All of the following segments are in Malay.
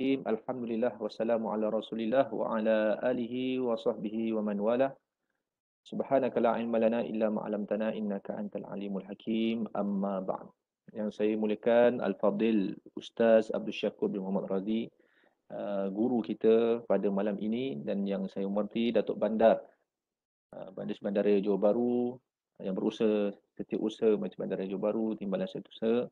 rajim. Alhamdulillah wassalamu ala Rasulillah wa ala alihi wa sahbihi wa man wala. Subhanaka la ilma illa ma 'allamtana innaka antal alimul hakim. Amma ba'd. Yang saya mulakan Al-Fadil Ustaz Abdul Syakur bin Muhammad Razi, uh, guru kita pada malam ini dan yang saya hormati Datuk Bandar uh, Bandar bandaraya Jawa Baru yang berusaha setiap usaha Bandar Bandara Johor Bahru timbalan setiap usaha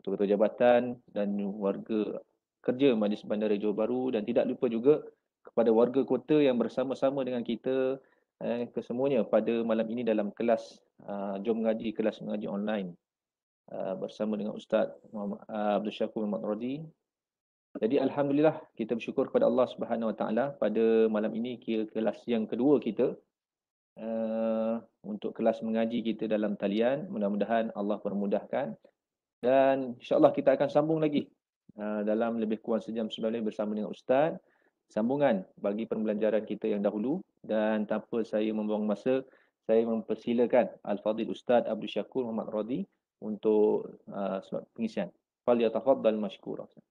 ketua-ketua jabatan dan warga kerja Majlis bandar Johor Bahru dan tidak lupa juga kepada warga kota yang bersama-sama dengan kita eh, kesemuanya pada malam ini dalam kelas uh, Jom Mengaji, kelas mengaji online uh, bersama dengan Ustaz Muhammad, uh, Abdul Syakur Muhammad Rodi. Jadi Alhamdulillah kita bersyukur kepada Allah Subhanahu Wa Taala pada malam ini kira kelas yang kedua kita uh, untuk kelas mengaji kita dalam talian. Mudah-mudahan Allah permudahkan dan insya Allah kita akan sambung lagi Ah, dalam lebih kurang sejam sebelum bersama dengan Ustaz sambungan bagi pembelajaran kita yang dahulu dan tanpa saya membuang masa saya mempersilakan Al-Fadhil Ustaz Abdul Syakur Muhammad Radhi untuk uh, pengisian. Fal yatafaddal mashkura. Ustaz.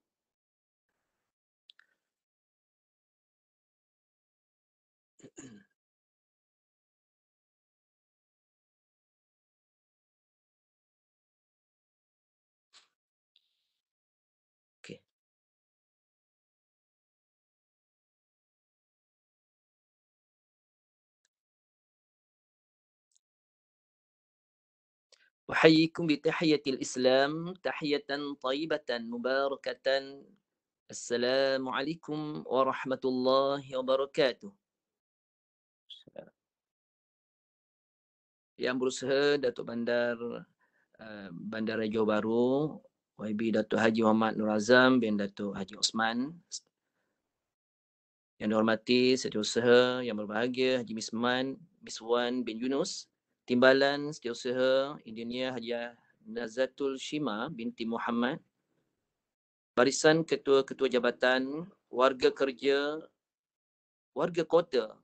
أحييكم بتحية الإسلام تحية طيبة مباركة السلام عليكم ورحمة الله وبركاته Yang berusaha Dato' Bandar uh, Bandar Raja Baru YB Dato' Haji Muhammad Nur Azam bin Dato' Haji Osman Yang dihormati setiausaha yang berbahagia Haji Misman Miswan bin Yunus Timbalan setiausaha Indonesia Haji Nazatul Shima binti Muhammad. Barisan Ketua-Ketua Jabatan, warga kerja, warga kota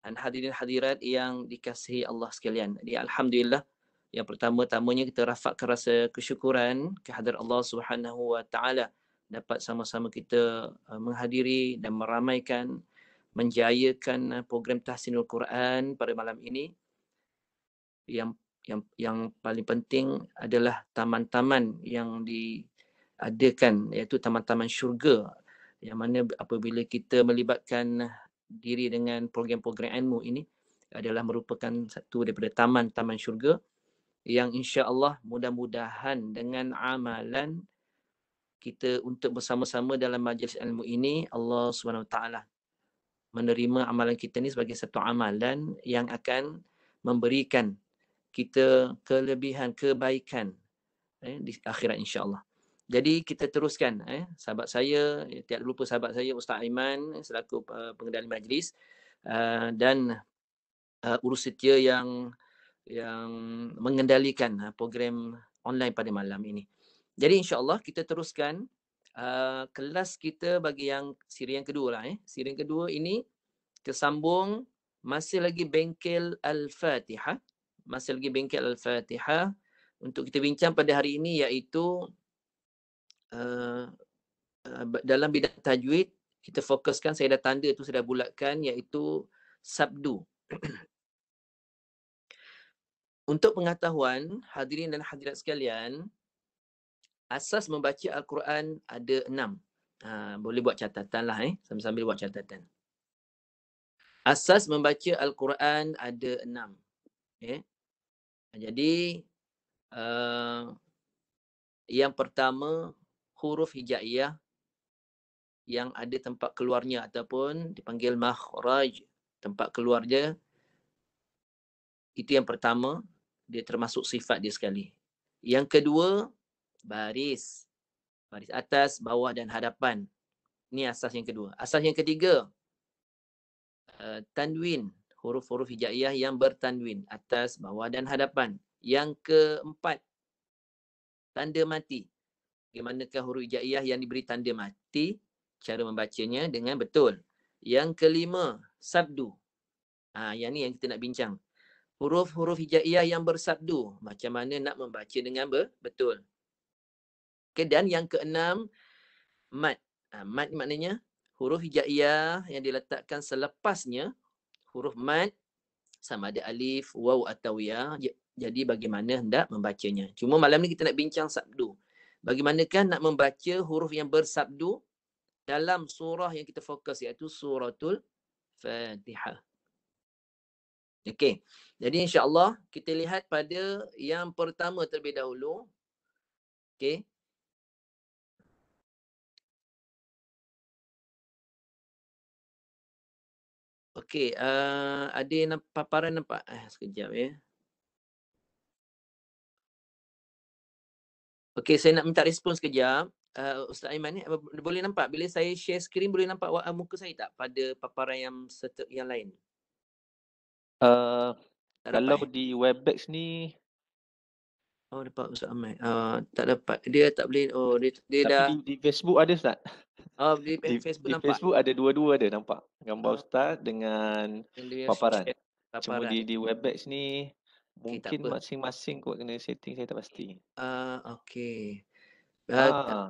dan hadirin hadirat yang dikasihi Allah sekalian. Jadi alhamdulillah yang pertama-tamanya kita rafakkan rasa kesyukuran kehadir Allah Subhanahu Wa Taala dapat sama-sama kita uh, menghadiri dan meramaikan menjayakan uh, program Tahsinul Quran pada malam ini yang yang yang paling penting adalah taman-taman yang diadakan iaitu taman-taman syurga yang mana apabila kita melibatkan diri dengan program-program ilmu ini adalah merupakan satu daripada taman-taman syurga yang insya-Allah mudah-mudahan dengan amalan kita untuk bersama-sama dalam majlis ilmu ini Allah Subhanahu taala menerima amalan kita ini sebagai satu amalan yang akan memberikan kita kelebihan kebaikan eh, di akhirat insyaallah. Jadi kita teruskan eh sahabat saya eh, tiada lupa sahabat saya Ustaz Aiman eh, selaku uh, pengendali majlis uh, dan uh, urus setia yang yang mengendalikan uh, program online pada malam ini. Jadi insyaallah kita teruskan uh, kelas kita bagi yang siri yang kedua lah eh. Siri yang kedua ini kesambung masih lagi bengkel Al-Fatihah masih lagi bengkel Al-Fatihah untuk kita bincang pada hari ini iaitu uh, uh, dalam bidang tajwid kita fokuskan saya dah tanda itu sudah bulatkan iaitu sabdu. untuk pengetahuan hadirin dan hadirat sekalian asas membaca Al-Quran ada enam. Ha, boleh buat catatan lah eh. Sambil-sambil buat catatan. Asas membaca Al-Quran ada enam. Okay. Eh. Jadi uh, yang pertama huruf hijaiyah yang ada tempat keluarnya ataupun dipanggil makhraj tempat keluar dia itu yang pertama dia termasuk sifat dia sekali. Yang kedua baris baris atas, bawah dan hadapan. Ini asas yang kedua. Asas yang ketiga uh, tanwin huruf-huruf hijaiyah yang bertanwin atas, bawah dan hadapan. Yang keempat, tanda mati. Bagaimanakah huruf hijaiyah yang diberi tanda mati? Cara membacanya dengan betul. Yang kelima, sabdu. Ha, yang ni yang kita nak bincang. Huruf-huruf hijaiyah yang bersabdu. Macam mana nak membaca dengan ber- betul. Okay, dan yang keenam, mat. Ha, mat maknanya huruf hijaiyah yang diletakkan selepasnya huruf mad sama ada alif, waw atau ya. Jadi bagaimana hendak membacanya. Cuma malam ni kita nak bincang sabdu. Bagaimanakah nak membaca huruf yang bersabdu dalam surah yang kita fokus iaitu suratul Fatihah. Okey. Jadi insyaallah kita lihat pada yang pertama terlebih dahulu. Okey, Okey, uh, ada yang nampak, paparan nampak? Eh, sekejap ya. Okey, saya nak minta respon sekejap. Uh, Ustaz Aiman ni, eh? boleh nampak? Bila saya share screen, boleh nampak uh, muka saya tak pada paparan yang seter- yang lain? Uh, kalau dapat, di Webex ni, Oh dapat Ustaz Ahmad. Uh, tak dapat. Dia tak boleh. Oh dia, dia Tapi dah. Di, di, Facebook ada Ustaz. Oh di, di Facebook di, nampak. Di Facebook ada dua-dua ada nampak. Gambar uh, Ustaz dengan paparan. paparan. Cuma di, di Webex ni mungkin masing-masing kot kena setting saya tak pasti. Ah uh, okey. Ha. Uh, uh,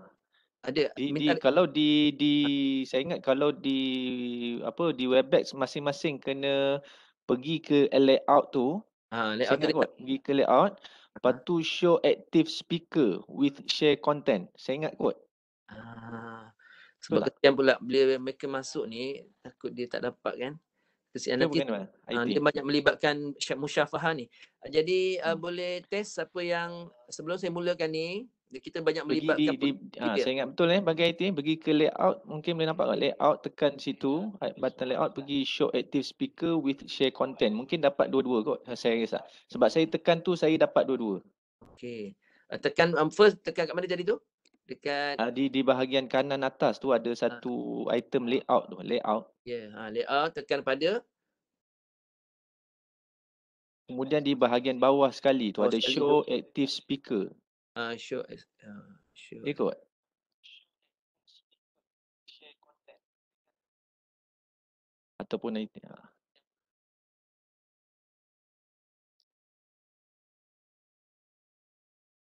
ada di, di, kalau di di saya ingat kalau di apa di Webex masing-masing kena pergi ke layout tu. Ha, layout tu. Pergi ke layout. Lepas tu show active speaker with share content. Saya ingat kot. Ah. Sebab kesian pula bila mereka masuk ni takut dia tak dapat kan. Kesian nanti. Bukan, uh, dia banyak melibatkan Syekh Musyafahah ni. Jadi uh, boleh test apa yang sebelum saya mulakan ni kita banyak melibatkan di, di, ha, saya ingat betul eh bagi IT eh, pergi ke layout mungkin boleh nampak layout tekan situ eh, button layout pergi show active speaker with share content mungkin dapat dua-dua kot eh, saya rasa sebab saya tekan tu saya dapat dua-dua okey uh, tekan um, first tekan kat mana jadi tu dekat uh, di di bahagian kanan atas tu ada satu ha. item layout tu layout yeah ha layout tekan pada kemudian di bahagian bawah sekali tu oh, ada show active speaker Uh, show, uh, show. Ikut. ataupun itu ya.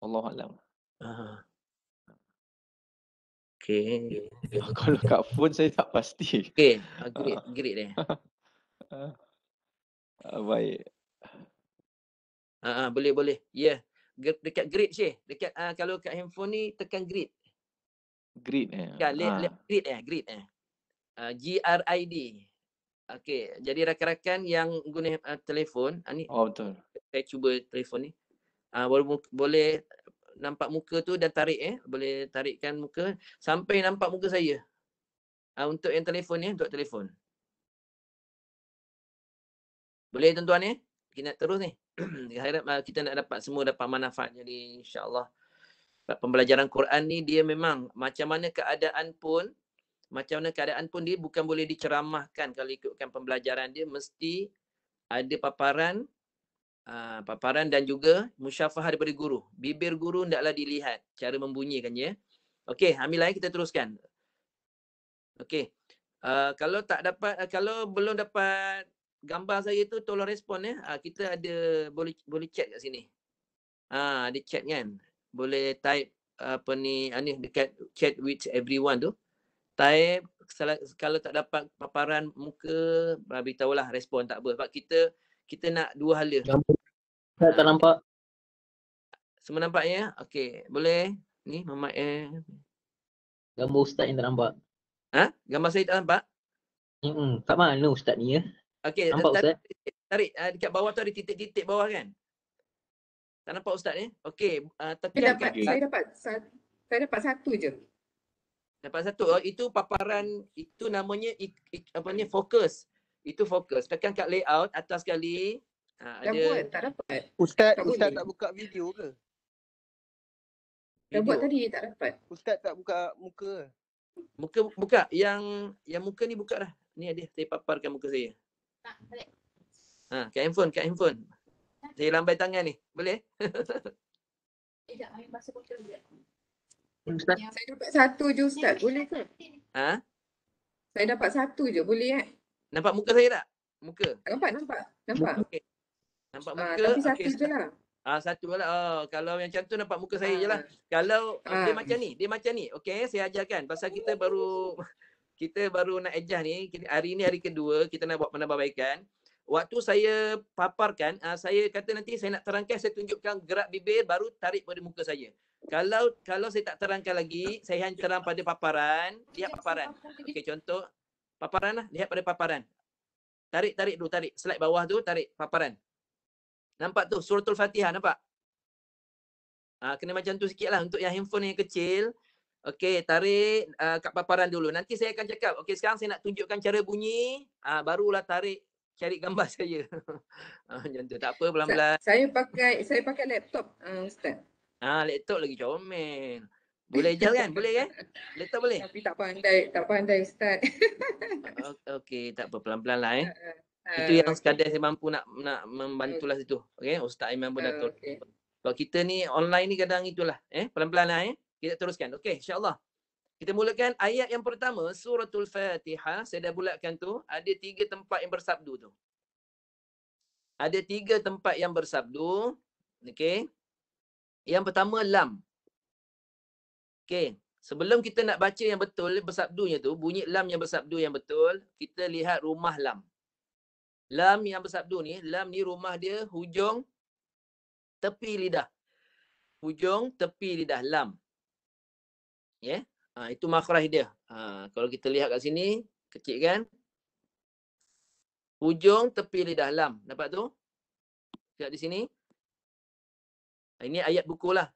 Allah alam. Okay. Kalau kat phone saya tak pasti. Okay. Agree, uh. agree deh. Uh, baik. Ah, uh, uh, boleh, boleh. Yeah dekat grid Syekh. Dekat uh, kalau kat handphone ni tekan grid. Grid eh. Ya, ha. le- ah. grid eh, grid eh. Uh, D Okey, jadi rakan-rakan yang guna uh, telefon, uh, ni Oh betul. Saya cuba telefon ni. Ah uh, boleh, boleh nampak muka tu dan tarik eh, boleh tarikkan muka sampai nampak muka saya. Ah uh, untuk yang telefon ni, untuk telefon. Boleh tuan-tuan eh? kita terus ni. Harap ah, kita nak dapat semua dapat manfaat. Jadi insyaAllah pembelajaran Quran ni dia memang macam mana keadaan pun macam mana keadaan pun dia bukan boleh diceramahkan kalau ikutkan pembelajaran dia mesti ada paparan uh, paparan dan juga musyafah daripada guru. Bibir guru hendaklah dilihat cara membunyikan membunyikannya. Ya. Okey, ambil lain kita teruskan. Okey. Uh, kalau tak dapat uh, kalau belum dapat gambar saya tu tolong respon ya. Ha, kita ada boleh boleh chat kat sini. Ha, ada chat kan. Boleh type apa ni ah, ni dekat chat with everyone tu. Type kalau, kalau tak dapat paparan muka beritahu lah respon tak apa. Sebab kita kita nak dua hala. Saya tak nampak. Semua nampak ya? Okey, boleh. Ni mamak eh. Gambar ustaz yang tak nampak. Ha? Gambar saya tak nampak? Hmm, tak mana ustaz ni ya? Okey, tarik, tarik uh, dekat bawah tu ada titik-titik bawah kan? Tak nampak ustaz ni? Eh? Okey, uh, tapi saya dapat saya dapat saya dapat satu je. Dapat satu. Oh, itu paparan itu namanya apa ni fokus. Itu fokus. Tekan kat layout atas sekali. Uh, ada. buat, tak dapat. Ustaz, tak ustaz boleh. tak buka video ke? Dah buat tadi, tak dapat. Ustaz tak buka muka. Muka buka. Yang yang muka ni buka dah. Ni ada, saya paparkan muka saya. Ha, kat handphone, kat handphone. Ha? lambai tangan ni. Boleh? Sekejap, eh, saya Ustaz. Saya dapat satu je Ustaz. Boleh ke? Ha? Saya dapat satu je. Boleh eh? Nampak muka saya tak? Muka? Nampak, nampak. Nampak. Okay. Nampak ah, muka. Ha, tapi satu okay. je lah. Ah satu lah. Oh, kalau yang macam nampak muka saya ah. je lah. Ah. Kalau ah. dia macam ni, dia macam ni. Okay, saya ajarkan. Pasal kita oh, baru oh, oh kita baru nak adjust ni hari ni hari kedua kita nak buat penambahbaikan waktu saya paparkan ah, saya kata nanti saya nak terangkan saya tunjukkan gerak bibir baru tarik pada muka saya kalau kalau saya tak terangkan lagi saya hanya terang pada paparan lihat paparan okey contoh paparan lah lihat pada paparan tarik tarik dulu tarik slide bawah tu tarik paparan nampak tu suratul fatihah nampak Ha, kena macam tu sikit lah untuk yang handphone yang kecil Okey, tarik uh, kat paparan dulu. Nanti saya akan cakap. Okey, sekarang saya nak tunjukkan cara bunyi. Uh, barulah tarik cari gambar saya. jangan ah, tu. Tak apa, pelan-pelan. Sa- saya pakai saya pakai laptop, uh, Ustaz. Ah, laptop lagi comel. Boleh je kan? Boleh kan? Laptop boleh? Tapi tak pandai, tak pandai Ustaz. Okey, tak apa. Pelan-pelan lah eh. Uh, uh, Itu yang sekadar saya mampu nak nak membantulah situ. Okey, Ustaz Iman pun uh, datang. Okay. Kalau kita ni online ni kadang itulah. Eh, pelan-pelan lah eh kita teruskan. Okey, insyaAllah. Kita mulakan ayat yang pertama, suratul fatihah. Saya dah bulatkan tu. Ada tiga tempat yang bersabdu tu. Ada tiga tempat yang bersabdu. Okey. Yang pertama, lam. Okey. Sebelum kita nak baca yang betul, bersabdunya tu, bunyi lam yang bersabdu yang betul, kita lihat rumah lam. Lam yang bersabdu ni, lam ni rumah dia hujung tepi lidah. Hujung tepi lidah, lam ya yeah? ha, itu makhraj dia ha, kalau kita lihat kat sini kecil kan hujung tepi lidah lam nampak tu lihat di sini ah, ini ayat buku lah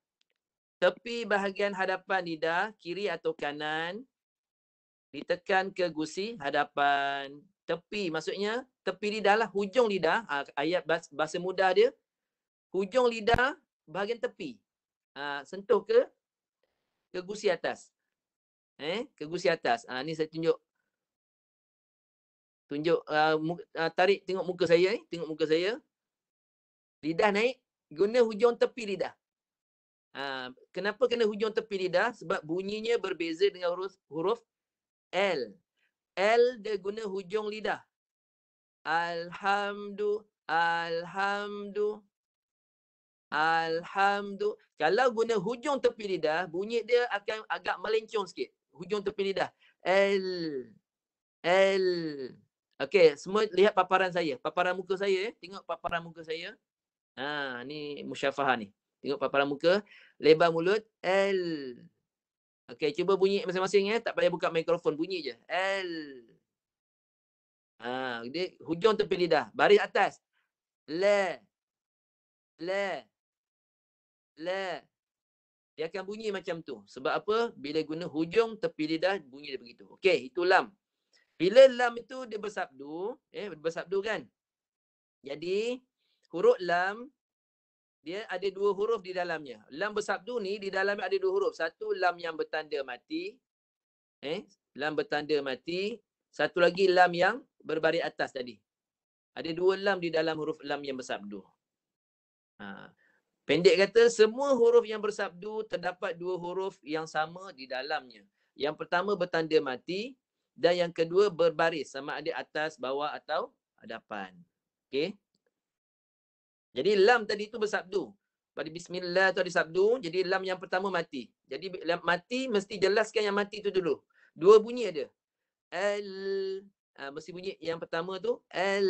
tepi bahagian hadapan lidah kiri atau kanan ditekan ke gusi hadapan tepi maksudnya tepi lidah lah hujung lidah ha, ayat bas, bahasa mudah dia hujung lidah bahagian tepi ha, sentuh ke ke gusi atas. Eh, ke gusi atas. Ha, ni saya tunjuk. Tunjuk, uh, mu, uh, tarik tengok muka saya Eh. Tengok muka saya. Lidah naik. Guna hujung tepi lidah. Ha, kenapa kena hujung tepi lidah? Sebab bunyinya berbeza dengan huruf, huruf L. L dia guna hujung lidah. Alhamdulillah. alhamdu, Alhamdulillah. Kalau guna hujung tepi lidah, bunyi dia akan agak melencong sikit. Hujung tepi lidah. L L Okey, semua lihat paparan saya. Paparan muka saya. Eh. Tengok paparan muka saya. Ha, ni musyafahah ni. Tengok paparan muka. Lebar mulut. L Okey, cuba bunyi masing-masing ya. Tak payah buka mikrofon. Bunyi je. L Ha, dia hujung tepi lidah. Baris atas. Le. Le. La. Dia akan bunyi macam tu. Sebab apa? Bila guna hujung tepi lidah bunyi dia begitu. Okey, itu lam. Bila lam itu dia bersabdu, eh bersabdu kan? Jadi huruf lam dia ada dua huruf di dalamnya. Lam bersabdu ni di dalamnya ada dua huruf. Satu lam yang bertanda mati. Eh, lam bertanda mati. Satu lagi lam yang berbaris atas tadi. Ada dua lam di dalam huruf lam yang bersabdu. Ha. Pendek kata, semua huruf yang bersabdu terdapat dua huruf yang sama di dalamnya. Yang pertama bertanda mati dan yang kedua berbaris sama ada atas, bawah atau hadapan. okay Jadi lam tadi itu bersabdu. Pada bismillah tu ada sabdu, jadi lam yang pertama mati. Jadi lam mati mesti jelaskan yang mati tu dulu. Dua bunyi ada. L. Ha, mesti bunyi yang pertama tu. L.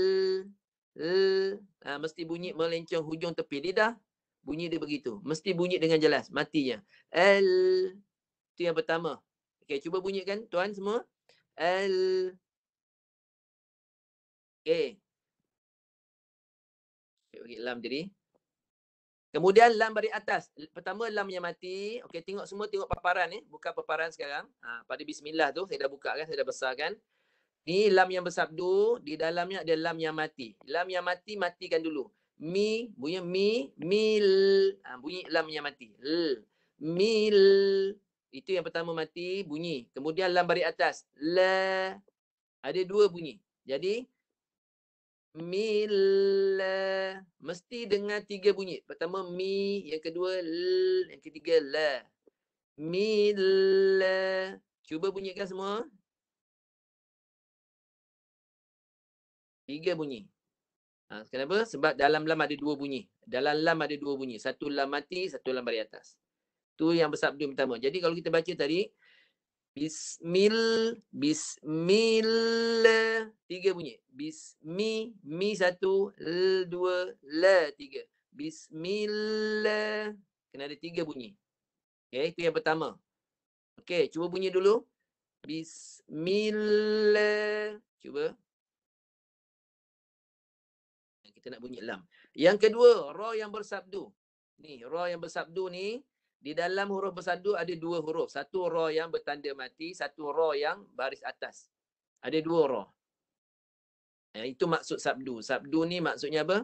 L. Ha, mesti bunyi melenceng hujung tepi lidah. Bunyi dia begitu. Mesti bunyi dengan jelas. Matinya. L. Itu yang pertama. Okey, cuba bunyikan tuan semua. L. Okey. Okey, bagi lam jadi. Kemudian lam dari atas. Pertama lam yang mati. Okey, tengok semua tengok paparan ni. Eh. Buka paparan sekarang. Ha, pada bismillah tu. Saya dah buka kan. Saya dah kan. Ni lam yang bersabdu. Di dalamnya ada lam yang mati. Lam yang mati, matikan dulu mi bunyi mi mil ha, bunyi lam yang mati l mil itu yang pertama mati bunyi kemudian lam bari atas la ada dua bunyi jadi mil mesti dengar tiga bunyi pertama mi yang kedua l yang ketiga la mil cuba bunyikan semua tiga bunyi Ha, kenapa? Sebab dalam lam ada dua bunyi. Dalam lam ada dua bunyi. Satu lam mati, satu lam bari atas. Tu yang besar yang pertama. Jadi kalau kita baca tadi, Bismil, Bismil, tiga bunyi. Bismi, mi satu, l dua, la tiga. Bismil, kena ada tiga bunyi. Okay, itu yang pertama. Okay, cuba bunyi dulu. Bismil, cuba kita nak bunyi lam. Yang kedua, ra yang bersabdu. Ni, ra yang bersabdu ni di dalam huruf bersabdu ada dua huruf. Satu ra yang bertanda mati, satu ra yang baris atas. Ada dua ra. Ya, itu maksud sabdu. Sabdu ni maksudnya apa?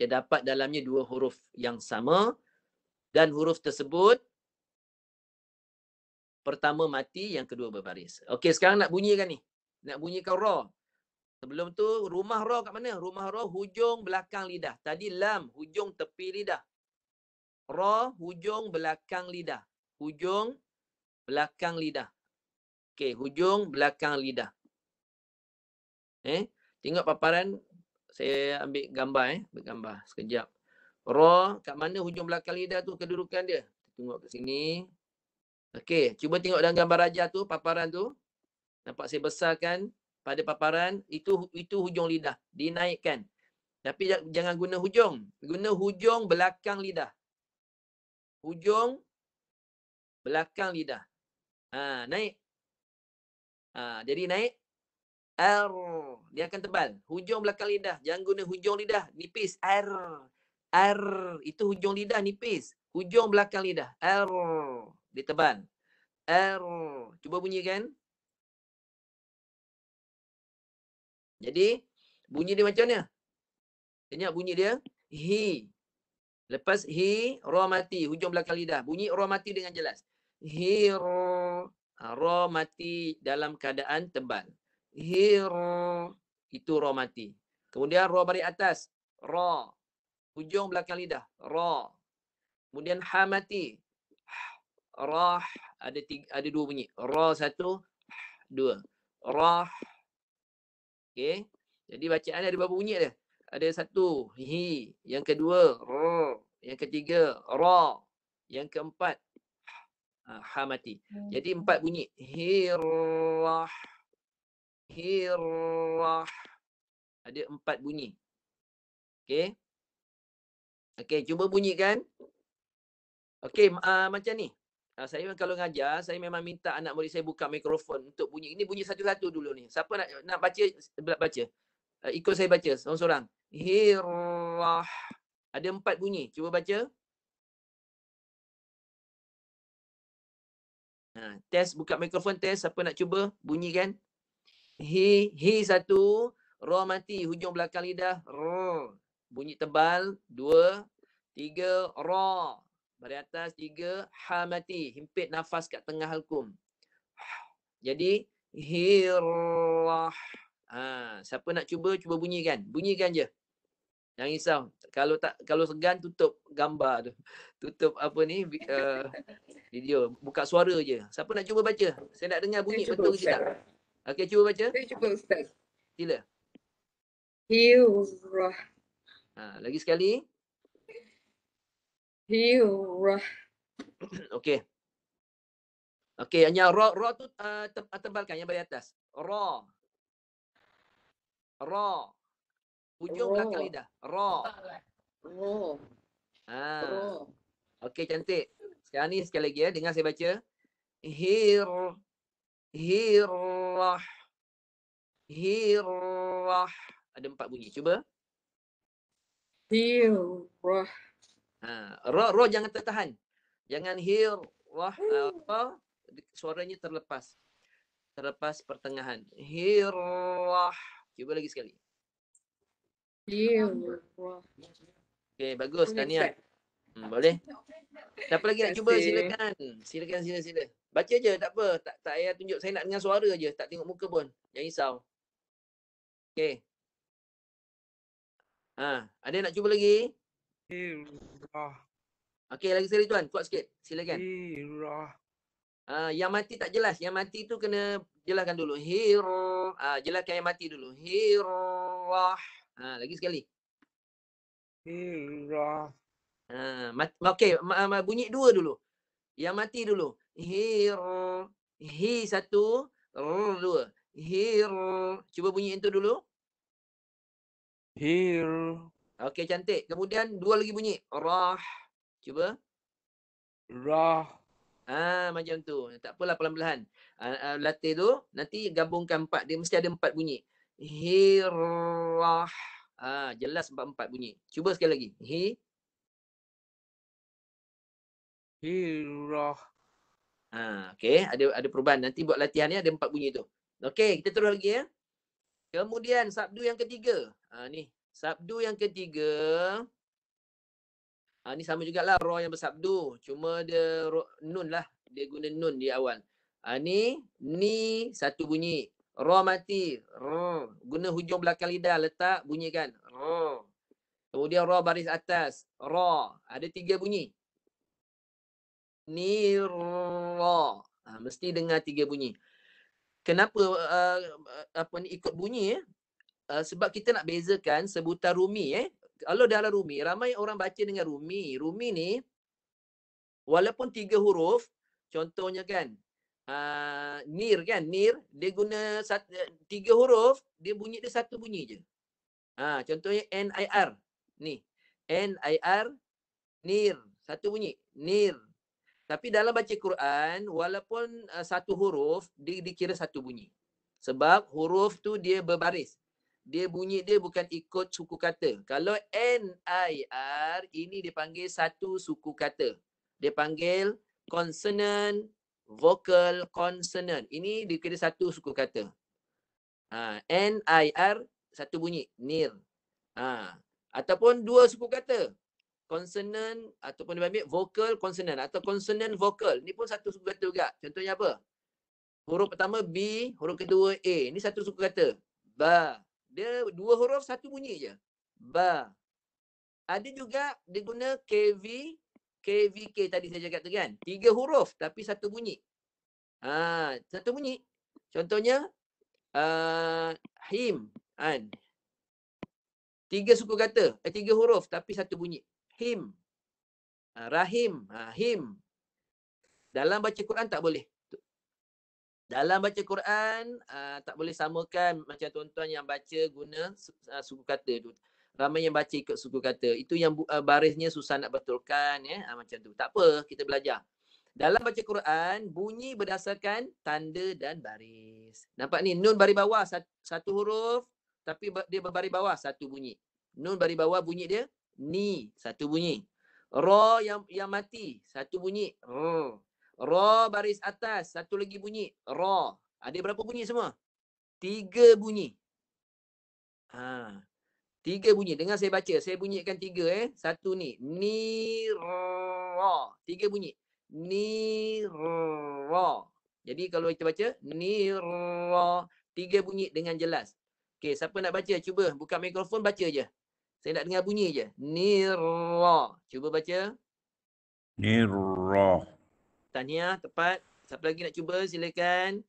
Dia dapat dalamnya dua huruf yang sama dan huruf tersebut pertama mati, yang kedua berbaris. Okey, sekarang nak bunyikan ni. Nak bunyikan ra. Sebelum tu rumah roh kat mana? Rumah roh hujung belakang lidah. Tadi lam hujung tepi lidah. Roh hujung belakang lidah. Hujung belakang lidah. Okey, hujung belakang lidah. Eh, tengok paparan saya ambil gambar eh, ambil gambar sekejap. Roh kat mana hujung belakang lidah tu kedudukan dia? Tengok kat sini. Okey, cuba tengok dalam gambar raja tu, paparan tu. Nampak saya besarkan pada paparan itu itu hujung lidah dinaikkan tapi jangan guna hujung guna hujung belakang lidah hujung belakang lidah ha naik ha jadi naik r dia akan tebal hujung belakang lidah jangan guna hujung lidah nipis r r itu hujung lidah nipis hujung belakang lidah r dia r cuba bunyikan Jadi bunyi dia macam mana? Tengok bunyi dia hi. Lepas hi ra mati hujung belakang lidah. Bunyi ra mati dengan jelas. Hi ra ha, ra mati dalam keadaan tebal. Hi ra itu ra mati. Kemudian ra bari atas ra hujung belakang lidah ra. Kemudian ha mati rah ada tiga, ada dua bunyi ra satu dua rah Okey. Jadi bacaan ada berapa bunyi dia? Ada satu, hi. Yang kedua, r. Yang ketiga, ra. Yang keempat, ha, ha mati. Hmm. Jadi empat bunyi. hi hi Hirrah. Ada empat bunyi. Okey. Okey, cuba bunyikan. Okey, uh, macam ni. Ah, saya memang kalau ngajar, saya memang minta anak murid saya buka mikrofon untuk bunyi. Ini bunyi satu-satu dulu ni. Siapa nak nak baca, baca. Uh, ikut saya baca seorang-seorang. Hirrah. Ada empat bunyi. Cuba baca. Ha, test buka mikrofon test siapa nak cuba bunyi kan hi hi satu Roh mati hujung belakang lidah r bunyi tebal dua tiga ra Bari atas tiga. Hamati. Himpit nafas kat tengah halkum. Jadi. Hirrah. Ha, siapa nak cuba, cuba bunyikan. Bunyikan je. Jangan risau. Kalau tak kalau segan tutup gambar tu. Tutup apa ni uh, video. Buka suara je. Siapa nak cuba baca? Saya nak dengar bunyi betul ke tak? Okey cuba baca. Saya cuba ustaz. Sila. Hirrah. Ha, lagi sekali okay, okay, hanya ro ro tu uh, ah, tebalkan ah, yang bawah atas. Ro. Ro. Hujung ro. belakang lidah. Ro. Ro. Ha. okay, cantik. Sekarang ni sekali lagi ya, dengar saya baca. Hir. Hirrah. Hirrah. Ada empat bunyi. Cuba. Hirrah. Ha, roh, roh jangan tertahan. Jangan hear wah, eh, hmm. apa suaranya terlepas. Terlepas pertengahan. Hear wah, Cuba lagi sekali. Okay, bagus. Tania. Hmm, boleh? Siapa lagi nak cuba? Silakan. Silakan, sila, sila. Baca je, tak apa. Tak, tak payah tunjuk. Saya nak dengar suara je. Tak tengok muka pun. Jangan risau. Okay. Ha, ada nak cuba lagi? Irah. Okey, lagi sekali tuan. Kuat sikit. Silakan. Irah. Uh, yang mati tak jelas. Yang mati tu kena jelaskan dulu. Hir. Uh, jelaskan yang mati dulu. Hirah. Uh, lagi sekali. Hirah. Uh, mat- Okey, ma- ma- bunyi dua dulu. Yang mati dulu. Hir. Hi satu. R dua. Hir. Cuba bunyi itu dulu. Hir. Okey cantik. Kemudian dua lagi bunyi. Rah. Cuba. Rah. Ah macam tu. Tak apalah pelan-pelan. Uh, ah, uh, ah, latih tu nanti gabungkan empat. Dia mesti ada empat bunyi. Hirah. Ah jelas empat-empat bunyi. Cuba sekali lagi. Hi. Hirah. Ah okey ada ada perubahan. Nanti buat latihan ya ada empat bunyi tu. Okey kita terus lagi ya. Kemudian sabdu yang ketiga. Ah ni Sabdu yang ketiga. Ha, ni sama jugalah roh yang bersabdu. Cuma dia roh, nun lah. Dia guna nun di awal. Ha, ni, ni satu bunyi. Roh mati. Roh. Guna hujung belakang lidah. Letak bunyikan. Roh. Kemudian roh baris atas. Roh. Ada tiga bunyi. Ni roh. Ah, ha, mesti dengar tiga bunyi. Kenapa uh, apa ni ikut bunyi ya? uh, sebab kita nak bezakan sebutan Rumi eh. Kalau dalam Rumi, ramai orang baca dengan Rumi. Rumi ni walaupun tiga huruf, contohnya kan uh, Nir kan, Nir dia guna satu eh, tiga huruf, dia bunyi dia satu bunyi je. uh, contohnya N-I-R ni. N-I-R, Nir. Satu bunyi, Nir. Tapi dalam baca Quran, walaupun uh, satu huruf, dia dikira satu bunyi. Sebab huruf tu dia berbaris dia bunyi dia bukan ikut suku kata. Kalau N-I-R, ini dia panggil satu suku kata. Dia panggil consonant, vocal, consonant. Ini dia kira satu suku kata. Ha, N-I-R, satu bunyi, nir. Ha. Ataupun dua suku kata. Consonant ataupun dia ambil vocal, consonant. Atau consonant, vocal. Ini pun satu suku kata juga. Contohnya apa? Huruf pertama B, huruf kedua A. Ini satu suku kata. Ba. Dia dua huruf satu bunyi je. Ba. Ada juga dia guna KV, KVK tadi saya cakap tu kan. Tiga huruf tapi satu bunyi. Ha, satu bunyi. Contohnya uh, him an. Tiga suku kata, eh, tiga huruf tapi satu bunyi. Him. Uh, rahim, uh, him. Dalam baca Quran tak boleh dalam baca Quran uh, tak boleh samakan macam tuan-tuan yang baca guna uh, suku kata tu ramai yang baca ikut suku kata itu yang uh, barisnya susah nak betulkan ya uh, macam tu tak apa kita belajar dalam baca Quran bunyi berdasarkan tanda dan baris nampak ni nun baris bawah satu, satu huruf tapi dia berbaris bawah satu bunyi nun baris bawah bunyi dia ni satu bunyi ra yang yang mati satu bunyi r Ra baris atas. Satu lagi bunyi. Ra. Ada berapa bunyi semua? Tiga bunyi. Ha. Tiga bunyi. Dengar saya baca. Saya bunyikan tiga eh. Satu ni. Ni ra. Tiga bunyi. Ni ra. Jadi kalau kita baca. Ni ra. Tiga bunyi dengan jelas. Okey. Siapa nak baca? Cuba buka mikrofon. Baca je. Saya nak dengar bunyi je. Ni ra. Cuba baca. Ni ra. Tahniah tepat. Siapa lagi nak cuba silakan.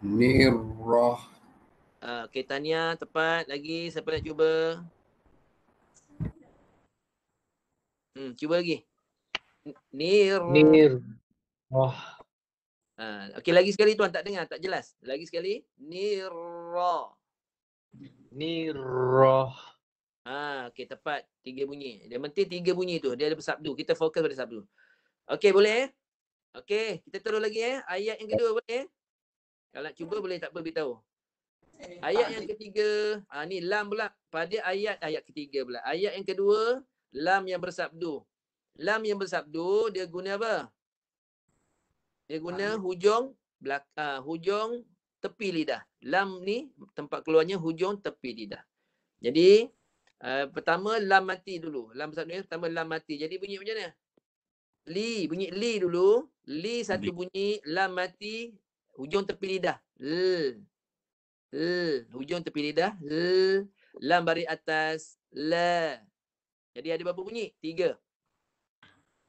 Nirrah. Ah, okey Tania tepat lagi siapa nak cuba? Hmm cuba lagi. Nir. Nir. Wah. Uh, ah, okey lagi sekali tuan tak dengar tak jelas. Lagi sekali. Nirra. Nirra. Ah okay tepat tiga bunyi. Dia mentir tiga bunyi tu. Dia ada sabdu. Kita fokus pada sabdu. Okey boleh eh? Okey, kita terus lagi eh. Ayat yang kedua boleh eh? Kalau nak cuba boleh tak apa beritahu. Ayat yang ketiga, ha, ni lam pula. Pada ayat, ayat ketiga pula. Ayat yang kedua, lam yang bersabdu. Lam yang bersabdu, dia guna apa? Dia guna hujung belak ha, hujung tepi lidah. Lam ni tempat keluarnya hujung tepi lidah. Jadi, uh, pertama lam mati dulu. Lam bersabdu ni pertama lam mati. Jadi bunyi macam mana? li bunyi li dulu li satu li. bunyi lam mati hujung tepi lidah l l hujung tepi lidah l lam bari atas la jadi ada berapa bunyi tiga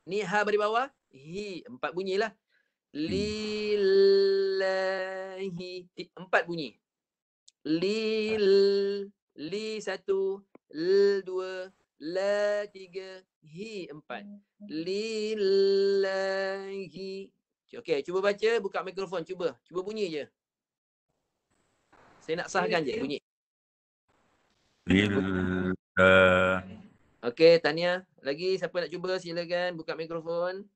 ni ha bari bawah hi empat bunyilah li hmm. hi empat bunyi li l li satu l dua La tiga, hi empat. Hmm, hmm. Lillahi. Okey, cuba baca, buka mikrofon, cuba. Cuba bunyi je. Saya nak sahkan je bunyi. Lillahi. Okey, tanya Lagi siapa nak cuba, silakan buka mikrofon.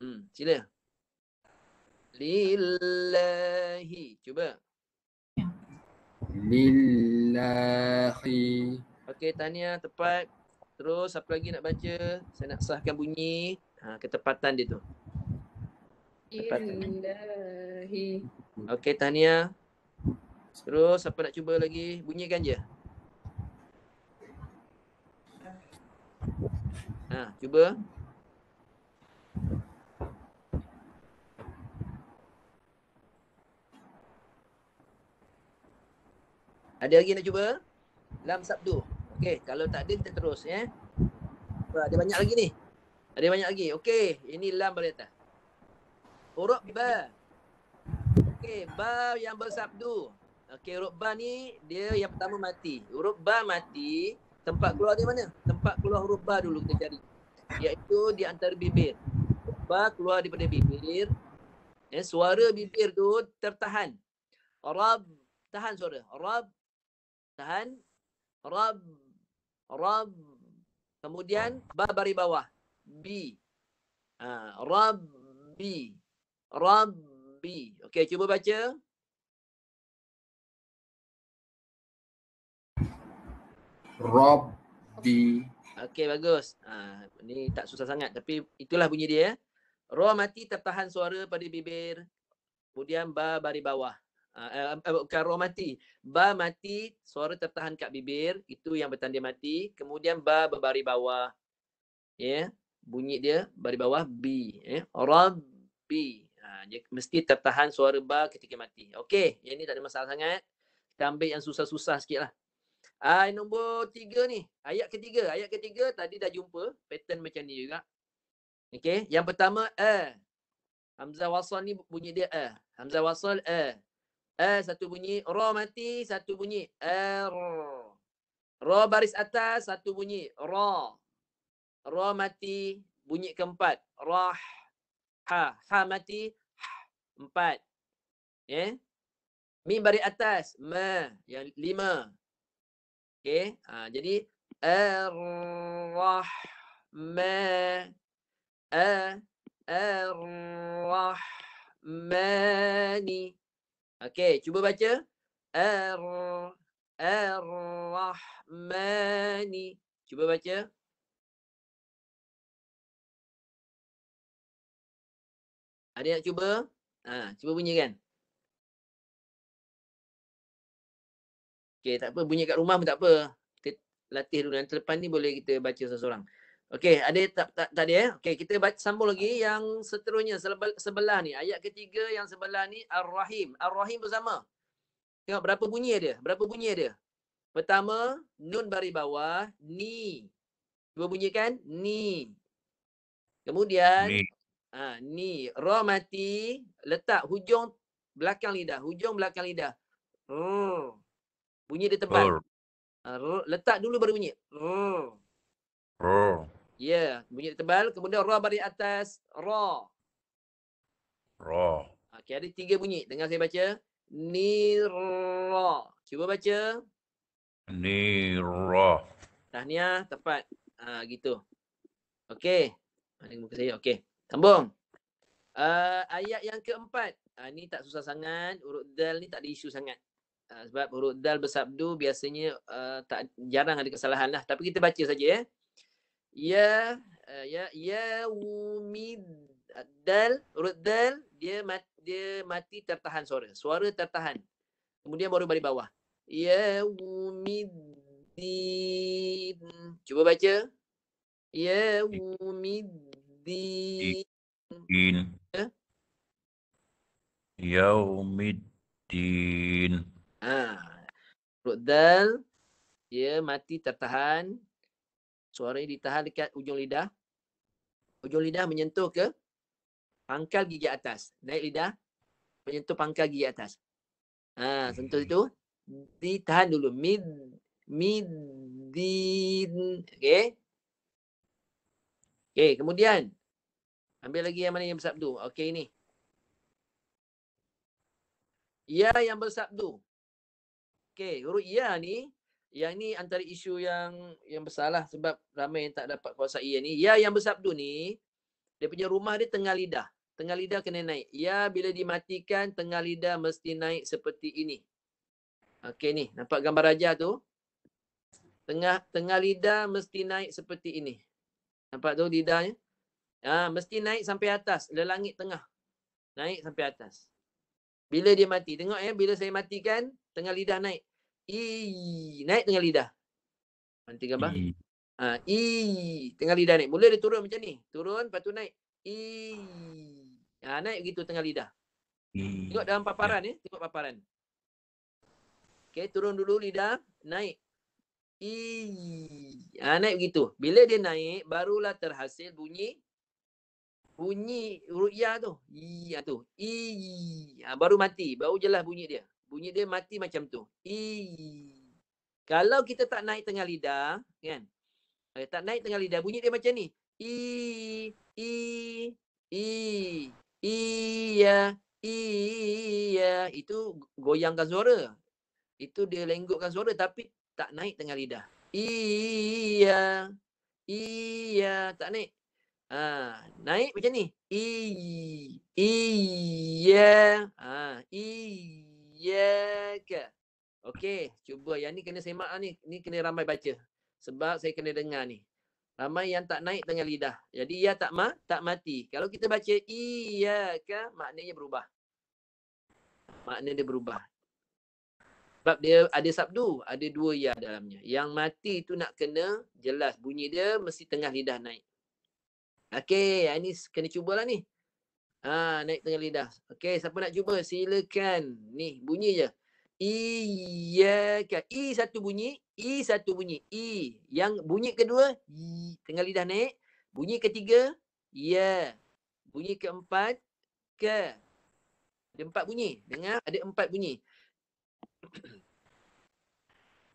Hmm, sila. Lillahi. Cuba. Lillahi. Okey, Tania tepat. Terus apa lagi nak baca? Saya nak sahkan bunyi ha, ketepatan dia tu. Lillahi. Okey, Tania. Terus apa nak cuba lagi? Bunyikan je. Ha, cuba. Ada lagi nak cuba? Lam Sabdu. Okey, kalau tak ada kita terus ya. Yeah. Ada banyak lagi ni. Ada banyak lagi. Okey, ini lam balik atas. Huruf ba. Okey, ba yang bersabdu. Okey, huruf ba ni dia yang pertama mati. Huruf ba mati, tempat keluar dia mana? Tempat keluar huruf ba dulu kita cari. Iaitu di antara bibir. Ba keluar daripada bibir. Eh, suara bibir tu tertahan. Rab, tahan suara. Rab, tahan rab rab kemudian ba bari bawah B, ha rabbi rabbi okey cuba baca rabbi okey bagus ha ni tak susah sangat tapi itulah bunyi dia ya mati tertahan suara pada bibir kemudian ba bari bawah uh, uh, bukan roh mati. Ba mati, suara tertahan kat bibir, itu yang bertanda mati. Kemudian ba berbaris bawah. Ya, yeah. bunyi dia baris bawah B, ya. Yeah. Rabbi. Ha, dia mesti tertahan suara ba ketika mati. Okey, yang ni tak ada masalah sangat. Kita ambil yang susah-susah sikitlah. Ah, uh, nombor tiga ni. Ayat ketiga. Ayat ketiga tadi dah jumpa. Pattern macam ni juga. Okey. Yang pertama, eh. Hamzah wasal ni bunyi dia eh. Hamzah wasal eh. Eh, satu bunyi. Ro mati, satu bunyi. R. Er". Ro baris atas, satu bunyi. Ro. Ro mati, bunyi keempat. Rah. Ha. Ha mati. Ha. Empat. Ya. Yeah. Mi baris atas. Ma. Yang lima. Okay. Ha, jadi. Ar-rah. Er, Ma. E, er, Ar-rah. Mani. Ar Okey, cuba baca. Ar Ar-Rahmani. Cuba baca. Ada nak cuba? Ha, cuba bunyikan. Okey, tak apa. Bunyi kat rumah pun tak apa. Kita latih dulu. Yang terlepas ni boleh kita baca seseorang. Okey, ada tak, tak, tak ada eh? Okey, kita baca, sambung lagi yang seterusnya sebelah, sebelah ni. Ayat ketiga yang sebelah ni Ar-Rahim. Ar-Rahim bersama. Tengok berapa bunyi dia? Berapa bunyi dia? Pertama, nun bari bawah, ni. Cuba bunyikan ni. Kemudian ha, ni, ra mati, letak hujung belakang lidah, hujung belakang lidah. Rrr. Bunyi dia tebal. Rrr. Ha, letak dulu baru bunyi. Rrr. Rrr. Ya, yeah. bunyi tebal. Kemudian ra bari atas. Ra. Ra. Okey, ada tiga bunyi. Dengar saya baca. Ni ra. Cuba baca. Ni ra. Tahniah, tepat. Ha, gitu. Okey. Ada muka saya. Okey. Sambung. Uh, ayat yang keempat. Ha, ni tak susah sangat. Urut dal ni tak ada isu sangat. Uh, sebab huruf dal bersabdu biasanya uh, tak jarang ada kesalahan lah. Tapi kita baca saja ya. Eh? Ya, eh, ya ya ya umid dal urut dia mati, dia mati tertahan suara suara tertahan kemudian baru balik bawah ya umidin cuba baca ya umidin ya umidin ah ha. dia mati tertahan Suara ini ditahan dekat ujung lidah. Ujung lidah menyentuh ke pangkal gigi atas. Naik lidah, menyentuh pangkal gigi atas. Ha, sentuh itu. Ditahan dulu. Mid, midin. Okay. Okay, kemudian. Ambil lagi yang mana yang bersabdu. Okay, ini. Ya yang bersabdu. Okay, huruf ya ni yang ni antara isu yang yang besarlah sebab ramai yang tak dapat kuasai yang ni. Ya yang bersabdu ni, dia punya rumah dia tengah lidah. Tengah lidah kena naik. Ya bila dimatikan, tengah lidah mesti naik seperti ini. Okey ni, nampak gambar raja tu? Tengah tengah lidah mesti naik seperti ini. Nampak tu lidahnya? Ya, ha, mesti naik sampai atas, langit tengah. Naik sampai atas. Bila dia mati, tengok ya, bila saya matikan, tengah lidah naik. I naik dengan lidah. Nanti gambar. Ha, I tengah lidah naik. Mula dia turun macam ni. Turun lepas tu naik. I. Ha, naik begitu tengah lidah. I. Tengok dalam paparan ya. Eh. Tengok paparan. Okay, turun dulu lidah. Naik. I. Ha, naik begitu. Bila dia naik, barulah terhasil bunyi. Bunyi ruqyah tu. I. Ha, tu. I. Ha, baru mati. Baru jelas bunyi dia. Bunyi dia mati macam tu. I. Kalau kita tak naik tengah lidah, kan? Eh, tak naik tengah lidah, bunyi dia macam ni. I. I. I. I. Ya. I. Ya. Itu goyangkan suara. Itu dia lenggokkan suara tapi tak naik tengah lidah. I. Ya. I. Ya. Tak naik. Ha, naik macam ni. I. I. Ya. Ha, I iyyaka. Okey, cuba yang ni kena semak ni. Ni kena ramai baca. Sebab saya kena dengar ni. Ramai yang tak naik tengah lidah. Jadi ia tak ma, tak mati. Kalau kita baca iyyaka, maknanya berubah. Maknanya dia berubah. Sebab dia ada sabdu, ada dua ya dalamnya. Yang mati tu nak kena jelas bunyi dia mesti tengah lidah naik. Okey, yang ni kena cubalah ni. Ha, naik tengah lidah. Okey, siapa nak cuba? Silakan. Ni, bunyi je. Iyaka. I satu bunyi. I satu bunyi. I. Yang bunyi kedua, I. Tengah lidah naik. Bunyi ketiga, Ya. Bunyi keempat, Ke. Ada empat bunyi. Dengar, ada empat bunyi.